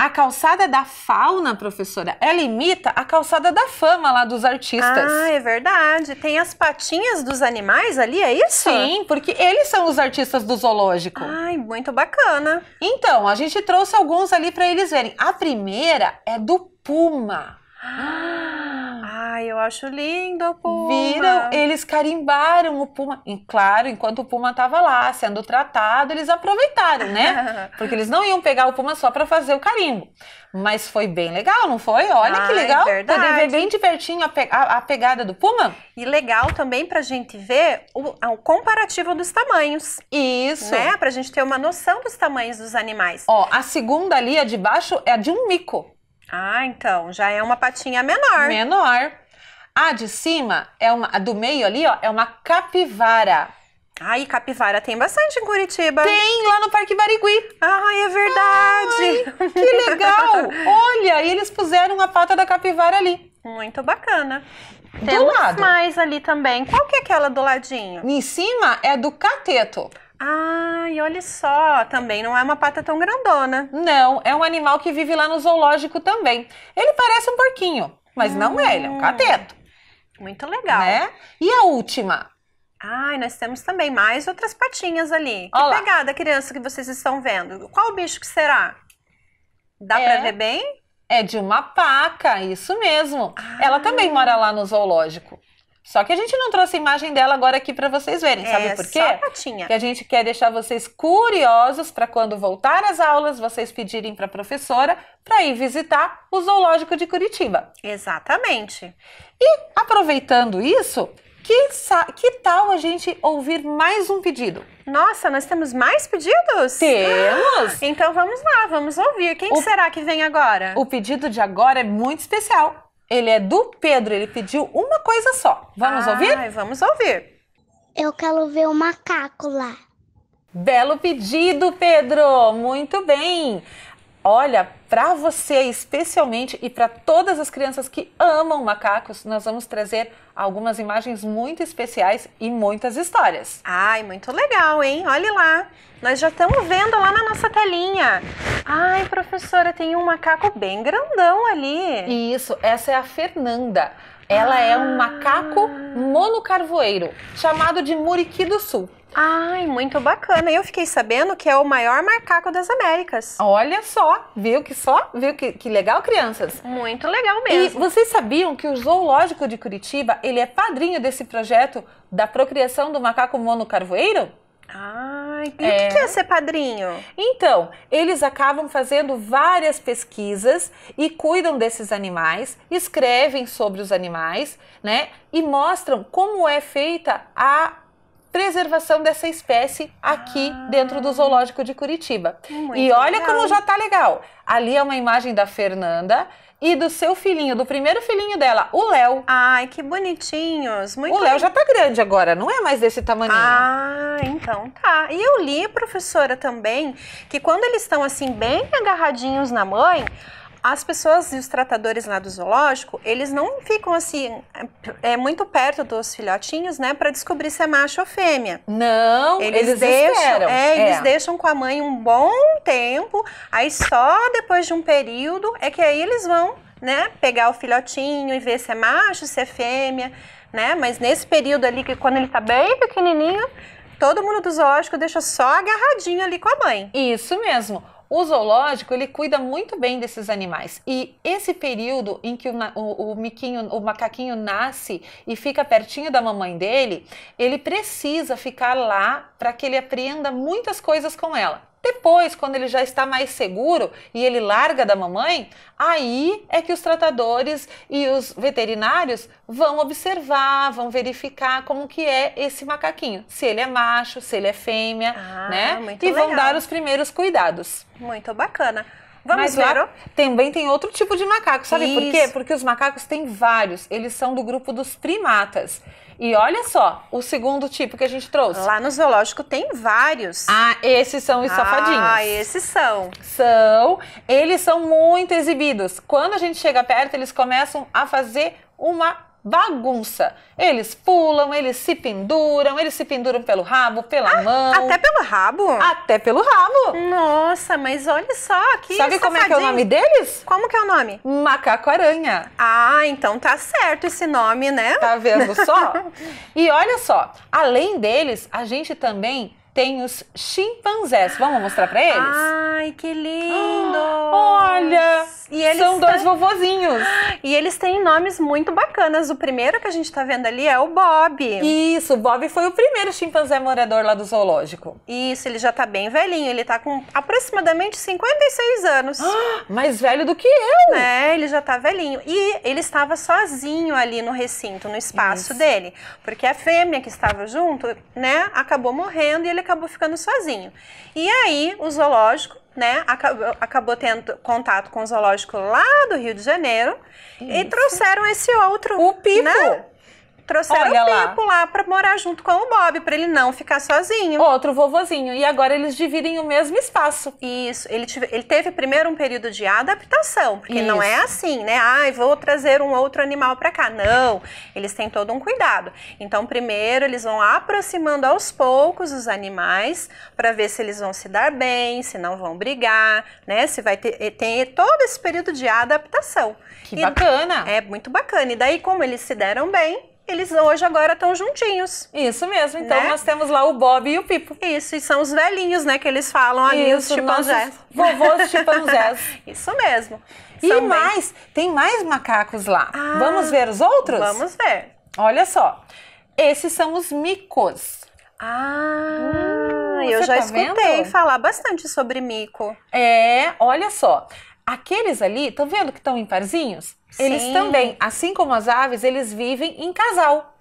A calçada da fauna, professora, ela imita a calçada da fama lá dos artistas. Ah, é verdade. Tem as patinhas dos animais ali, é isso? Sim, porque eles são os artistas do zoológico. Ai, muito bacana. Então, a gente trouxe alguns ali para eles verem. A primeira é do puma. Ah! Ai, eu acho lindo o Puma. Viram, eles carimbaram o Puma. E claro, enquanto o Puma estava lá sendo tratado, eles aproveitaram, né? Porque eles não iam pegar o Puma só para fazer o carimbo. Mas foi bem legal, não foi? Olha Ai, que legal. Verdade. Poder ver bem de pertinho a, pe a, a pegada do Puma. E legal também para a gente ver o, o, comparativo dos tamanhos. Isso. Né? Para a gente ter uma noção dos tamanhos dos animais. Ó, a segunda ali, a de baixo, é a de um mico. Ah, então já é uma patinha menor. Menor. A de cima é uma, a do meio ali, ó, é uma capivara. Ai, capivara tem bastante em Curitiba. Tem, lá no Parque Barigui. Ai, é verdade. Ai, que legal. Olha, e eles puseram a pata da capivara ali. Muito bacana. Tem do lado. mais ali também. Qual que é aquela do ladinho? Em cima é do cateto. Ah, e olha só, também não é uma pata tão grandona. Não, é um animal que vive lá no zoológico também. Ele parece um porquinho, mas hum. não é, ele é um hum. cateto. Muito legal. Né? E a última? Ai, nós temos também mais outras patinhas ali. Olá. Que pegada, criança, que vocês estão vendo. Qual bicho que será? Dá é, pra ver bem? É de uma paca, isso mesmo. Ah. Ela também mora lá no zoológico. Só que a gente não trouxe a imagem dela agora aqui para vocês verem, é, sabe por quê? Só Que a gente quer deixar vocês curiosos para quando voltar às aulas, vocês pedirem para a professora para ir visitar o zoológico de Curitiba. Exatamente. E aproveitando isso, que, que tal a gente ouvir mais um pedido? Nossa, nós temos mais pedidos? Temos! então vamos lá, vamos ouvir. Quem o, será que vem agora? O pedido de agora é muito especial ele é do Pedro, ele pediu uma coisa só. Vamos ah, ouvir? Vamos ouvir. Eu quero ver o macaco lá. Belo pedido, Pedro! Muito bem! Olha, para você especialmente e para todas as crianças que amam macacos, nós vamos trazer algumas imagens muito especiais e muitas histórias. Ai, muito legal, hein? Olhe lá. Nós já estamos vendo lá na nossa telinha. Ai, professora, tem um macaco bem grandão ali. Isso, essa é a Fernanda. Ela ah. é um ah. macaco monocarvoeiro, chamado de muriqui do sul. Ai, muito bacana. Eu fiquei sabendo que é o maior macaco das Américas. Olha só, viu que só? Viu que, que legal, crianças? Muito legal mesmo. E vocês sabiam que o Zoológico de Curitiba, ele é padrinho desse projeto da procriação do macaco monocarvoeiro? Ah, e é. o que é ser padrinho? Então, eles acabam fazendo várias pesquisas e cuidam desses animais, escrevem sobre os animais, né? E mostram como é feita a preservação dessa espécie aqui ah, dentro do zoológico de Curitiba. E olha legal. como já tá legal. Ali é uma imagem da Fernanda e do seu filhinho, do primeiro filhinho dela, o Léo. Ai, que bonitinhos. Muito o Léo já tá grande agora, não é mais desse tamanho. Ah, então tá. E eu li, professora, também, que quando eles estão assim bem agarradinhos na mãe, as pessoas e os tratadores lá do zoológico, eles não ficam assim é, é muito perto dos filhotinhos, né, para descobrir se é macho ou fêmea. Não, eles, eles deixam, é, eles é. deixam com a mãe um bom tempo, aí só depois de um período é que aí eles vão, né, pegar o filhotinho e ver se é macho, se é fêmea, né? Mas nesse período ali que quando ele está bem pequenininho, todo mundo do zoológico deixa só agarradinho ali com a mãe. Isso mesmo o zoológico ele cuida muito bem desses animais. E esse período em que o, o, o, miquinho, o macaquinho nasce e fica pertinho da mamãe dele, ele precisa ficar lá para que ele aprenda muitas coisas com ela. Depois, quando ele já está mais seguro e ele larga da mamãe, aí é que os tratadores e os veterinários vão observar, vão verificar como que é esse macaquinho, se ele é macho, se ele é fêmea, ah, né? e vão legal. dar os primeiros cuidados. Muito bacana. Vamos Mas ver. também tem outro tipo de macaco, sabe Isso. por quê? Porque os macacos têm vários, eles são do grupo dos primatas. E olha só, o segundo tipo que a gente trouxe. Lá no zoológico tem vários. Ah, esses são os ah, safadinhos. Ah, esses são. São. Eles são muito exibidos. Quando a gente chega perto, eles começam a fazer uma bagunça. Eles pulam, eles se penduram, eles se penduram pelo rabo, pela ah, mão. Até pelo rabo? Até pelo rabo. Nossa, mas olha só que Sabe safadinho. como é que é o nome deles? Como que é o nome? Macaco-aranha. Ah, então tá certo esse nome, né? Tá vendo só? e olha só, além deles, a gente também tem os chimpanzés. Vamos mostrar para eles? Ai, que lindo! Olha! são dois têm... vovozinhos. E eles têm nomes muito bacanas. O primeiro que a gente está vendo ali é o Bob. Isso, o Bob foi o primeiro chimpanzé morador lá do zoológico. Isso, ele já está bem velhinho. Ele está com aproximadamente 56 anos. Ah, mais velho do que eu! É, ele já está velhinho. E ele estava sozinho ali no recinto, no espaço Isso. dele. Porque a fêmea que estava junto, né, acabou morrendo e ele acabou ficando sozinho. E aí o zoológico, né, acabou, acabou tendo contato com o zoológico lá do Rio de Janeiro Isso. e trouxeram esse outro. O Pipo! Né? trouxeram Olha o Pipo lá. lá pra morar junto com o Bob, pra ele não ficar sozinho. Outro vovozinho. E agora eles dividem o mesmo espaço. Isso. Ele, tive, ele teve primeiro um período de adaptação, porque Isso. não é assim, né? Ai, vou trazer um outro animal pra cá. Não. Eles têm todo um cuidado. Então, primeiro eles vão aproximando aos poucos os animais para ver se eles vão se dar bem, se não vão brigar, né? Se vai ter eh, tem todo esse período de adaptação. Que e, bacana! É muito bacana. E daí, como eles se deram bem, eles hoje agora estão juntinhos. Isso mesmo. Então né? nós temos lá o Bob e o Pipo. Isso, e são os velhinhos, né, que eles falam ali, Isso, os chimpanzés. Vovôs chimpanzés. Isso mesmo. E mais, tem mais macacos lá. Ah, vamos ver os outros? Vamos ver. Olha só. Esses são os micos. Ah, hum, eu já tá escutei vendo? falar bastante sobre mico. É, olha só aqueles ali, estão tá vendo que estão em parzinhos? Sim. Eles também, assim como as aves, eles vivem em casal.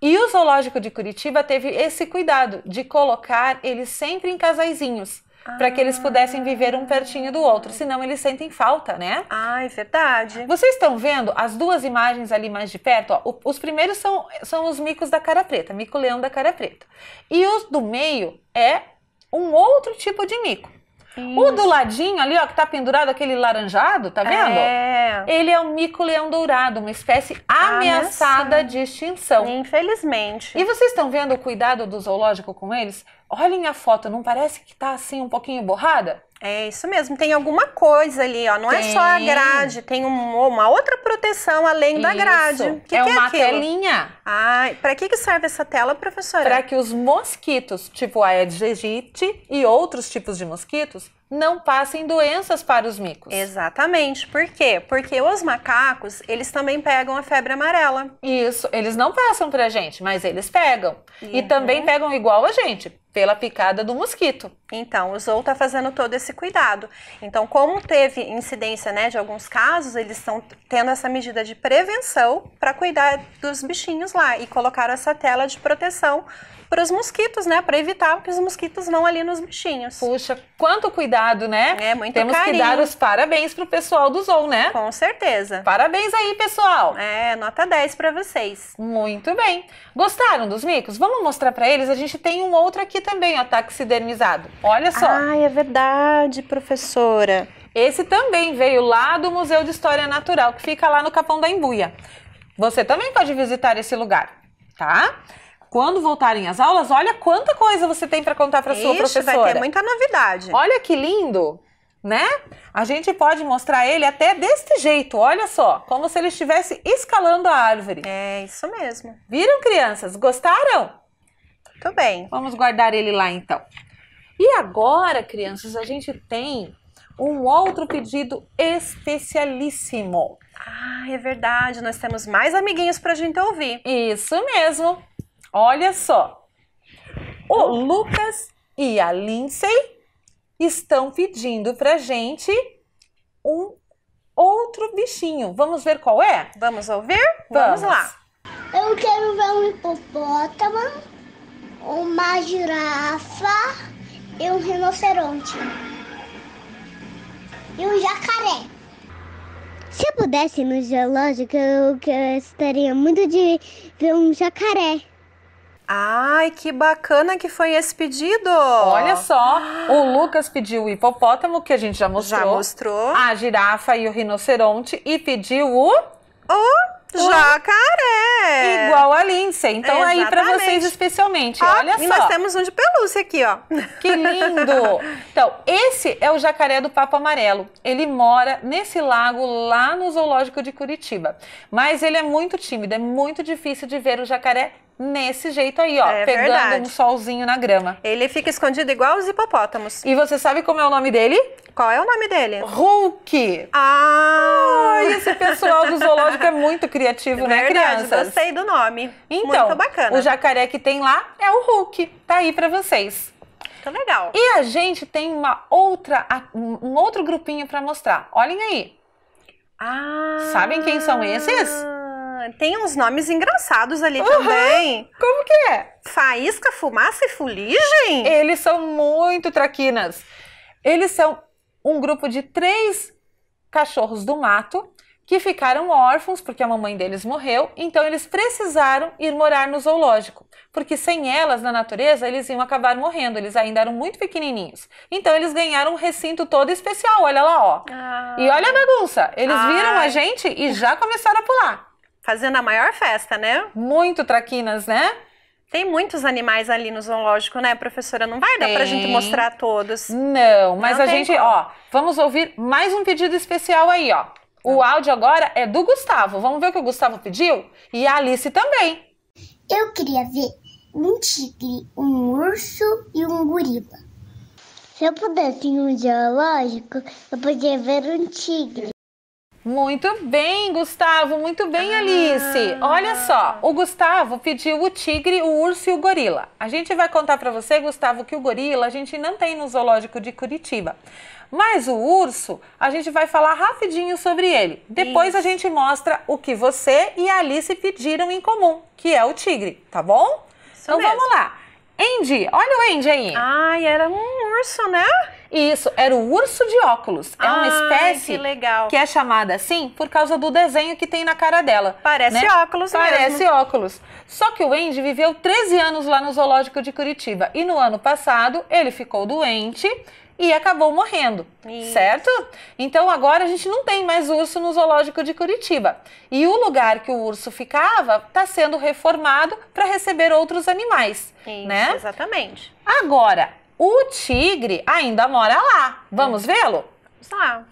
E o zoológico de Curitiba teve esse cuidado de colocar eles sempre em casaisinhos, Para que eles pudessem ah. viver um pertinho do outro, senão eles sentem falta, né? Ah, é verdade. Vocês estão vendo as duas imagens ali mais de perto? Ó, os primeiros são, são os micos da cara preta, mico-leão da cara preta. E os do meio é um outro tipo de mico. O do ladinho ali, ó, que tá pendurado, aquele laranjado, tá vendo? É. Ele é um mico-leão dourado, uma espécie ameaçada, ameaçada de extinção. Infelizmente. E vocês estão vendo o cuidado do zoológico com eles? olhem a foto, não parece que tá assim um pouquinho borrada? É isso mesmo, tem alguma coisa ali, ó. Não tem. é só a grade, tem um, uma outra proteção além isso. da grade. Que é que é uma é telinha. Ai, para que, que serve essa tela, professora? Para que os mosquitos, tipo Aedes aegypti e outros tipos de mosquitos, não passem doenças para os micos. Exatamente. Por quê? Porque os macacos, eles também pegam a febre amarela. Isso, eles não passam para a gente, mas eles pegam. Uhum. E também uhum. pegam igual a gente pela picada do mosquito. Então, o Zou está fazendo todo esse cuidado. Então, como teve incidência né, de alguns casos, eles estão tendo essa medida de prevenção para cuidar dos bichinhos lá e colocaram essa tela de proteção para os mosquitos, né? Para evitar que os mosquitos vão ali nos bichinhos. Puxa, quanto cuidado, né? É, muito Temos carinho. que dar os parabéns pro pessoal do Zoom, né? Com certeza. Parabéns aí, pessoal. É, nota 10 para vocês. Muito bem. Gostaram dos micos? Vamos mostrar para eles. A gente tem um outro aqui também, ó, taxidermizado. Tá Olha só. Ai, é verdade, professora. Esse também veio lá do Museu de História Natural, que fica lá no Capão da Embuia. Você também pode visitar esse lugar, tá? Quando voltarem às aulas, olha quanta coisa você tem para contar para sua professora. vai ter muita novidade. Olha que lindo, né? A gente pode mostrar ele até deste jeito, olha só, como se ele estivesse escalando a árvore. É, isso mesmo. Viram, crianças? Gostaram? Muito bem. Vamos guardar ele lá então. E agora, crianças, a gente tem um outro pedido especialíssimo. Ah, é verdade, nós temos mais amiguinhos para a gente ouvir. Isso mesmo. Olha só. O Lucas e a Lindsay estão pedindo pra gente um outro bichinho. Vamos ver qual é? Vamos ouvir? Vamos, Vamos lá. Eu quero ver um hipopótamo, uma girafa e um rinoceronte. E um jacaré. Se eu pudesse ir no zoológico, eu gostaria muito de ver um jacaré. Ai, que bacana que foi esse pedido! Olha só, o Lucas pediu o hipopótamo, que a gente já mostrou. Já mostrou. A girafa e o rinoceronte. E pediu o... O... Jacaré! Igual a Lindsay. Então, Exatamente. aí para vocês especialmente. Olha só. E nós temos um de pelúcia aqui, ó. Que lindo! Então, esse é o jacaré do Papo Amarelo. Ele mora nesse lago lá no Zoológico de Curitiba. Mas ele é muito tímido, é muito difícil de ver o jacaré nesse jeito aí, ó, é pegando verdade. um solzinho na grama. Ele fica escondido igual os hipopótamos. E você sabe como é o nome dele? Qual é o nome dele? Hulk. Ah! esse pessoal do zoológico é muito criativo, né, verdade, né, crianças? Gostei do nome. Então, muito bacana. o jacaré que tem lá é o Hulk. Tá aí para vocês. Tá legal. E a gente tem uma outra, um outro grupinho para mostrar. Olhem aí. Ah! Sabem quem são esses? Tem uns nomes engraçados ali uhum. também. Como que é? Faísca, fumaça e fuligem? Eles são muito traquinas. Eles são um grupo de três cachorros do mato que ficaram órfãos porque a mamãe deles morreu, então eles precisaram ir morar no zoológico, porque sem elas na natureza eles iam acabar morrendo, eles ainda eram muito pequenininhos. Então eles ganharam um recinto todo especial, olha lá, ó. Ah. E olha a bagunça, eles viram a gente e já começaram a pular fazendo a maior festa, né? Muito traquinas, né? Tem muitos animais ali no zoológico, né, professora? Não vai dar Tem. pra gente mostrar todos. Não, mas Não a gente, como. ó, vamos ouvir mais um pedido especial aí, ó. O áudio agora é do Gustavo. Vamos ver o que o Gustavo pediu? E a Alice também. Eu queria ver um tigre, um urso e um gorila. Se eu pudesse ir um zoológico, eu podia ver um tigre. Muito bem, Gustavo, muito bem, ah. Alice. Olha só, o Gustavo pediu o tigre, o urso e o gorila. A gente vai contar para você, Gustavo, que o gorila a gente não tem no zoológico de Curitiba. Mas o urso, a gente vai falar rapidinho sobre ele. Depois Isso. a gente mostra o que você e a Alice pediram em comum, que é o tigre, tá bom? Isso então mesmo. vamos lá. Andy, olha o Andy aí. Ai, era um urso, né? Isso, era o urso de óculos. É uma Ai, espécie que, legal. que é chamada assim por causa do desenho que tem na cara dela. Parece né? óculos Parece mesmo. óculos. Só que o Andy viveu 13 anos lá no zoológico de Curitiba e no ano passado ele ficou doente e acabou morrendo, Isso. certo? Então agora a gente não tem mais urso no zoológico de Curitiba. E o lugar que o urso ficava está sendo reformado para receber outros animais, Isso, né? Exatamente. Agora, o tigre ainda mora lá. Vamos vê-lo? Vamos lá.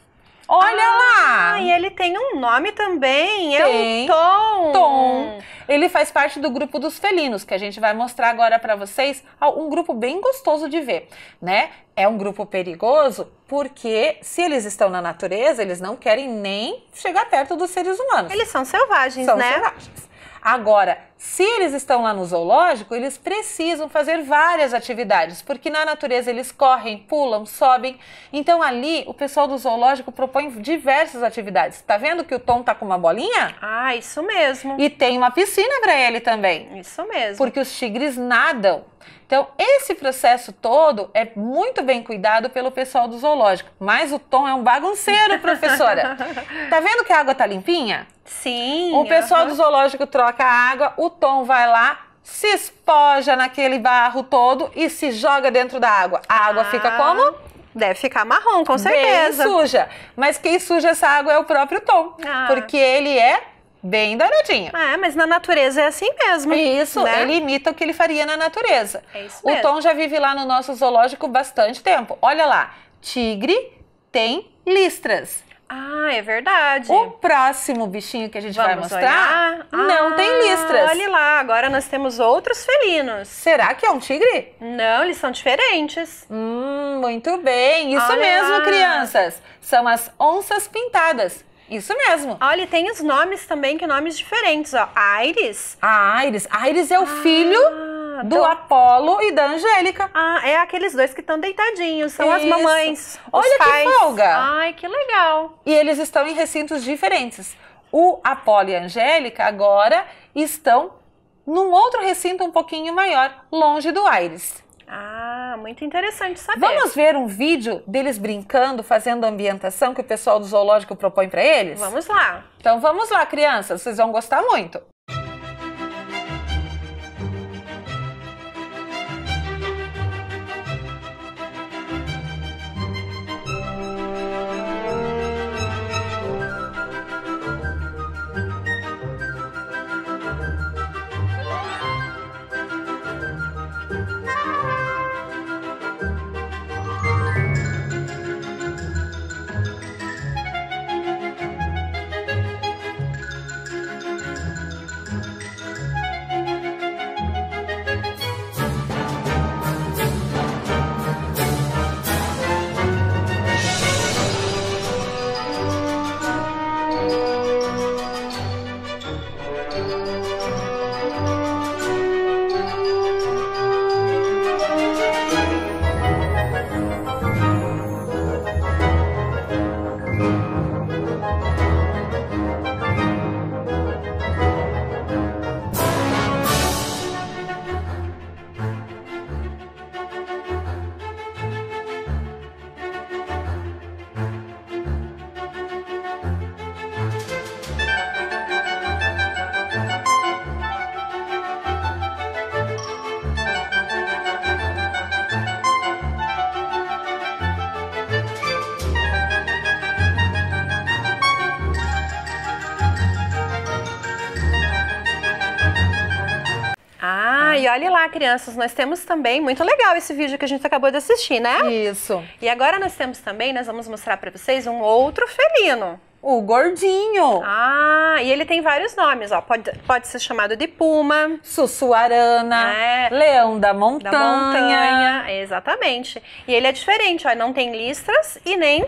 Olha ah, lá! E ele tem um nome também, tem. é o Tom. Tom. Ele faz parte do grupo dos felinos, que a gente vai mostrar agora para vocês, um grupo bem gostoso de ver, né? É um grupo perigoso porque se eles estão na natureza, eles não querem nem chegar perto dos seres humanos. Eles são selvagens, são né? Selvagens. Agora, se eles estão lá no zoológico, eles precisam fazer várias atividades, porque na natureza eles correm, pulam, sobem. Então ali o pessoal do zoológico propõe diversas atividades. Tá vendo que o Tom tá com uma bolinha? Ah, isso mesmo. E tem uma piscina para ele também. Isso mesmo. Porque os tigres nadam. Então, esse processo todo é muito bem cuidado pelo pessoal do zoológico. Mas o Tom é um bagunceiro, professora. tá vendo que a água tá limpinha? Sim. O pessoal uhum. do zoológico troca a água, o Tom vai lá, se espoja naquele barro todo e se joga dentro da água. A água ah. fica como? Deve ficar marrom, com certeza. Bem suja. Mas quem suja essa água é o próprio Tom. Ah. Porque ele é bem douradinho. É, ah, mas na natureza é assim mesmo. Isso, né? ele imita o que ele faria na natureza. É isso mesmo. O Tom já vive lá no nosso zoológico bastante tempo. Olha lá, tigre tem listras. Ah, é verdade. O próximo bichinho que a gente Vamos vai mostrar olhar. não ah, tem listras. Olha lá, agora nós temos outros felinos. Será que é um tigre? Não, eles são diferentes. Hum, muito bem. Isso olha mesmo, lá. crianças. São as onças pintadas. Isso mesmo. Olha, tem os nomes também, que nomes diferentes, ó. Aires. Ah, Aires. Aires é o ah. filho ah, do tô... Apolo e da Angélica. Ah, é aqueles dois que estão deitadinhos, são Isso. as mamães. Olha pais. que folga! Ai, que legal! E eles estão em recintos diferentes. O Apolo e a Angélica agora estão num outro recinto um pouquinho maior, longe do Aires. Ah, muito interessante saber. Vamos ver um vídeo deles brincando, fazendo a ambientação que o pessoal do zoológico propõe para eles? Vamos lá. Então vamos lá, crianças, vocês vão gostar muito. crianças, nós temos também, muito legal esse vídeo que a gente acabou de assistir, né? Isso. E agora nós temos também, nós vamos mostrar para vocês um outro felino. O gordinho. Ah, e ele tem vários nomes, ó. Pode, pode ser chamado de puma. Sussuarana. É, leão da montanha. Da montanha, exatamente. E ele é diferente, ó. Não tem listras e nem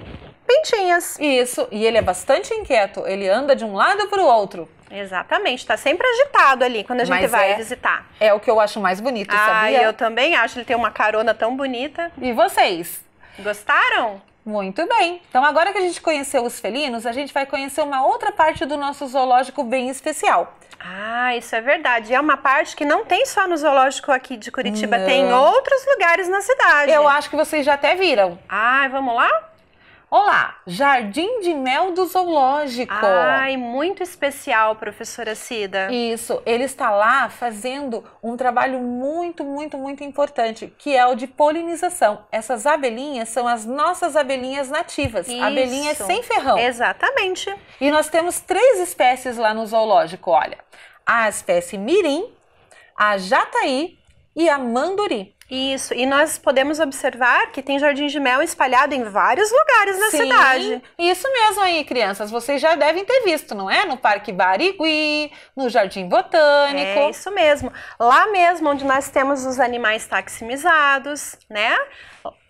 pintinhas. Isso, e ele é bastante inquieto. Ele anda de um lado para o outro. Exatamente, está sempre agitado ali quando a gente Mas vai é, visitar. É o que eu acho mais bonito, ah, sabia? Ah, eu também acho, ele tem uma carona tão bonita. E vocês? Gostaram? Muito bem. Então, agora que a gente conheceu os felinos, a gente vai conhecer uma outra parte do nosso zoológico bem especial. Ah, isso é verdade. É uma parte que não tem só no zoológico aqui de Curitiba, não. tem outros lugares na cidade. Eu acho que vocês já até viram. Ah, vamos lá? Olá, Jardim de Mel do Zoológico. Ai, muito especial, professora Cida. Isso, ele está lá fazendo um trabalho muito, muito, muito importante, que é o de polinização. Essas abelhinhas são as nossas abelhinhas nativas, Isso. abelhinhas sem ferrão. Exatamente. E nós temos três espécies lá no zoológico, olha. A espécie mirim, a jataí e a manduri. Isso, e nós podemos observar que tem jardim de mel espalhado em vários lugares na Sim, cidade. Isso mesmo aí, crianças. Vocês já devem ter visto, não é? No Parque Barigui, no Jardim Botânico. É isso mesmo. Lá mesmo onde nós temos os animais taximizados, né?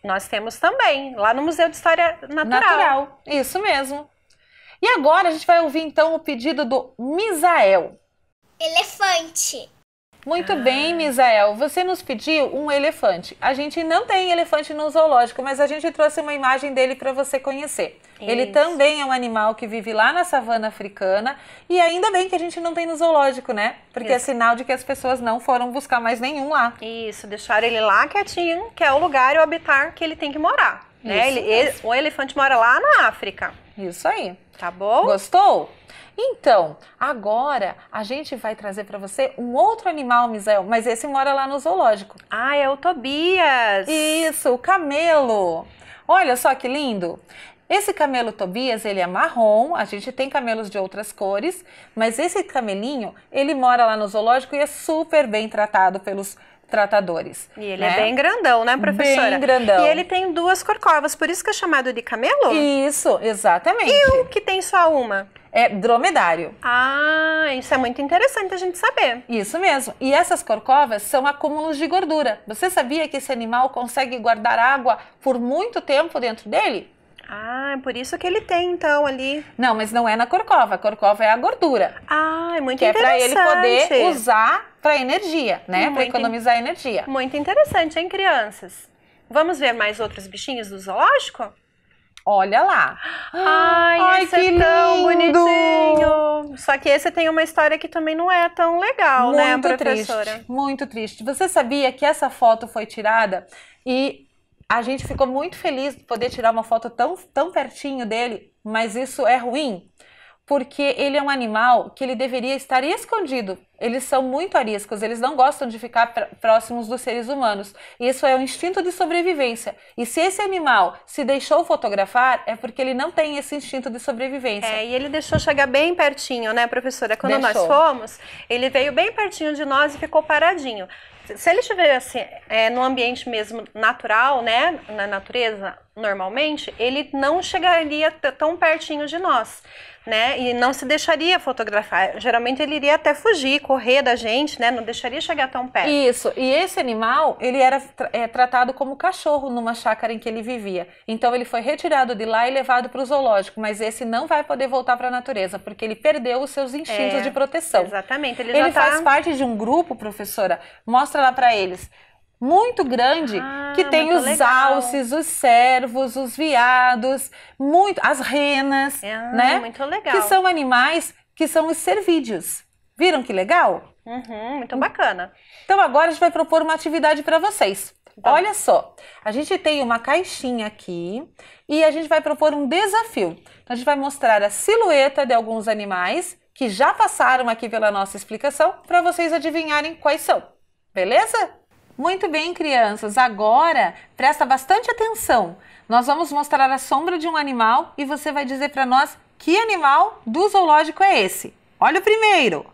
Nós temos também, lá no Museu de História Natural. Natural, isso mesmo. E agora a gente vai ouvir então o pedido do Misael. Elefante. Muito bem, Misael. Você nos pediu um elefante. A gente não tem elefante no zoológico, mas a gente trouxe uma imagem dele para você conhecer. Isso. Ele também é um animal que vive lá na savana africana e ainda bem que a gente não tem no zoológico, né? Porque é Isso. é sinal de que as pessoas não foram buscar mais nenhum lá. Isso, deixaram ele lá quietinho, que é o lugar e o habitat que ele tem que morar. Né? Ele, ele, o elefante mora lá na África. Isso aí. Tá bom? Gostou? Então, agora a gente vai trazer para você um outro animal, Misael, mas esse mora lá no zoológico. Ah, é o Tobias! Isso, o camelo! Olha só que lindo! Esse camelo Tobias, ele é marrom, a gente tem camelos de outras cores, mas esse camelinho, ele mora lá no zoológico e é super bem tratado pelos tratadores. E ele é né? é bem grandão, né, professora? Bem grandão. E ele tem duas corcovas, por isso que é chamado de camelo? Isso, exatamente. E o que tem só uma? é dromedário. Ah, isso é muito interessante a gente saber. Isso mesmo. E essas corcovas são acúmulos de gordura. Você sabia que esse animal consegue guardar água por muito tempo dentro dele? Ah, é por isso que ele tem então ali. Não, mas não é na corcova. A corcova é a gordura. Ah, é muito que interessante. Que é para ele poder usar para energia, né? Hum, para economizar in... energia. Muito interessante, hein, crianças? Vamos ver mais outros bichinhos do zoológico? Olha lá. Ai, Ai esse que é lindo. bonitinho. Só que esse tem uma história que também não é tão legal, né, muito né, professora? Triste, muito triste. Você sabia que essa foto foi tirada e a gente ficou muito feliz de poder tirar uma foto tão, tão pertinho dele, mas isso é ruim? porque ele é um animal que ele deveria estar escondido. Eles são muito ariscos, eles não gostam de ficar pr próximos dos seres humanos. Isso é um instinto de sobrevivência. E se esse animal se deixou fotografar, é porque ele não tem esse instinto de sobrevivência. É, e ele deixou chegar bem pertinho, né, professora? Quando deixou. nós fomos, ele veio bem pertinho de nós e ficou paradinho. Se ele estiver assim, é, no ambiente mesmo natural, né, na natureza, normalmente, ele não chegaria tão pertinho de nós né? E não se deixaria fotografar. Geralmente ele iria até fugir, correr da gente, né? Não deixaria chegar tão perto. Isso. E esse animal, ele era é, tratado como cachorro numa chácara em que ele vivia. Então ele foi retirado de lá e levado para o zoológico, mas esse não vai poder voltar para a natureza, porque ele perdeu os seus instintos é, de proteção. Exatamente. Ele, ele tá faz parte de um grupo, professora. Mostra lá para eles muito grande ah, que tem os legal. alces, os servos, os veados, muito as renas, ah, né? Muito legal. Que são animais que são os servídeos. Viram que legal? Uhum, muito bacana. Então agora a gente vai propor uma atividade para vocês. Olha só, a gente tem uma caixinha aqui e a gente vai propor um desafio. Então, a gente vai mostrar a silhueta de alguns animais que já passaram aqui pela nossa explicação para vocês adivinharem quais são. Beleza? Muito bem, crianças. Agora, presta bastante atenção. Nós vamos mostrar a sombra de um animal e você vai dizer para nós que animal do zoológico é esse. Olha o primeiro.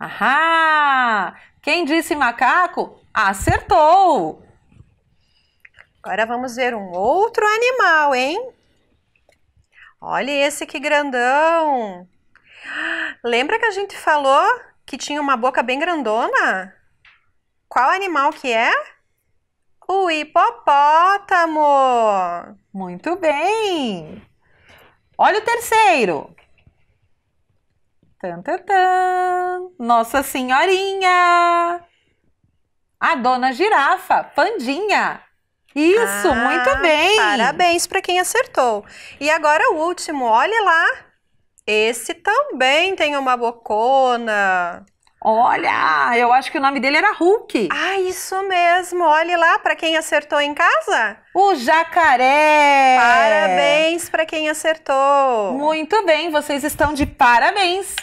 Ahá! Quem disse macaco acertou! Agora vamos ver um outro animal, hein? Olha esse que grandão! Lembra que a gente falou que tinha uma boca bem grandona? Qual animal que é? O hipopótamo! Muito bem! Olha o terceiro! Tan, Nossa Senhorinha! A dona girafa, Pandinha! Isso, ah, muito bem! Parabéns para quem acertou! E agora o último, olhe lá! Esse também tem uma bocona. Olha, eu acho que o nome dele era Hulk. Ah, isso mesmo. Olhe lá para quem acertou em casa. O jacaré. Parabéns para quem acertou. Muito bem, vocês estão de parabéns.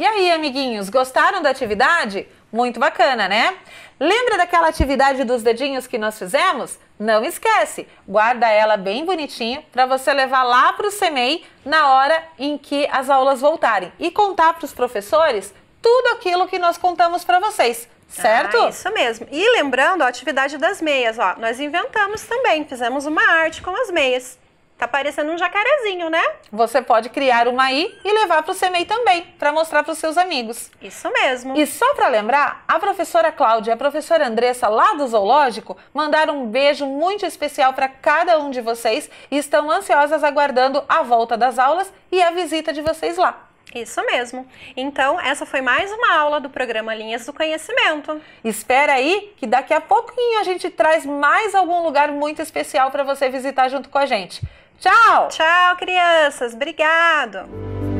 E aí, amiguinhos, gostaram da atividade? Muito bacana, né? Lembra daquela atividade dos dedinhos que nós fizemos? Não esquece, guarda ela bem bonitinho para você levar lá para o CMEI na hora em que as aulas voltarem e contar para os professores tudo aquilo que nós contamos para vocês. Certo? Ah, isso mesmo. E lembrando a atividade das meias, ó, nós inventamos também, fizemos uma arte com as meias. Tá parecendo um jacarezinho, né? Você pode criar uma aí e levar para o CMEI também, para mostrar para os seus amigos. Isso mesmo. E só para lembrar, a professora Cláudia e a professora Andressa, lá do Zoológico, mandaram um beijo muito especial para cada um de vocês e estão ansiosas aguardando a volta das aulas e a visita de vocês lá. Isso mesmo. Então, essa foi mais uma aula do programa Linhas do Conhecimento. Espera aí que daqui a pouquinho a gente traz mais algum lugar muito especial para você visitar junto com a gente. Tchau! Tchau, crianças! Obrigado!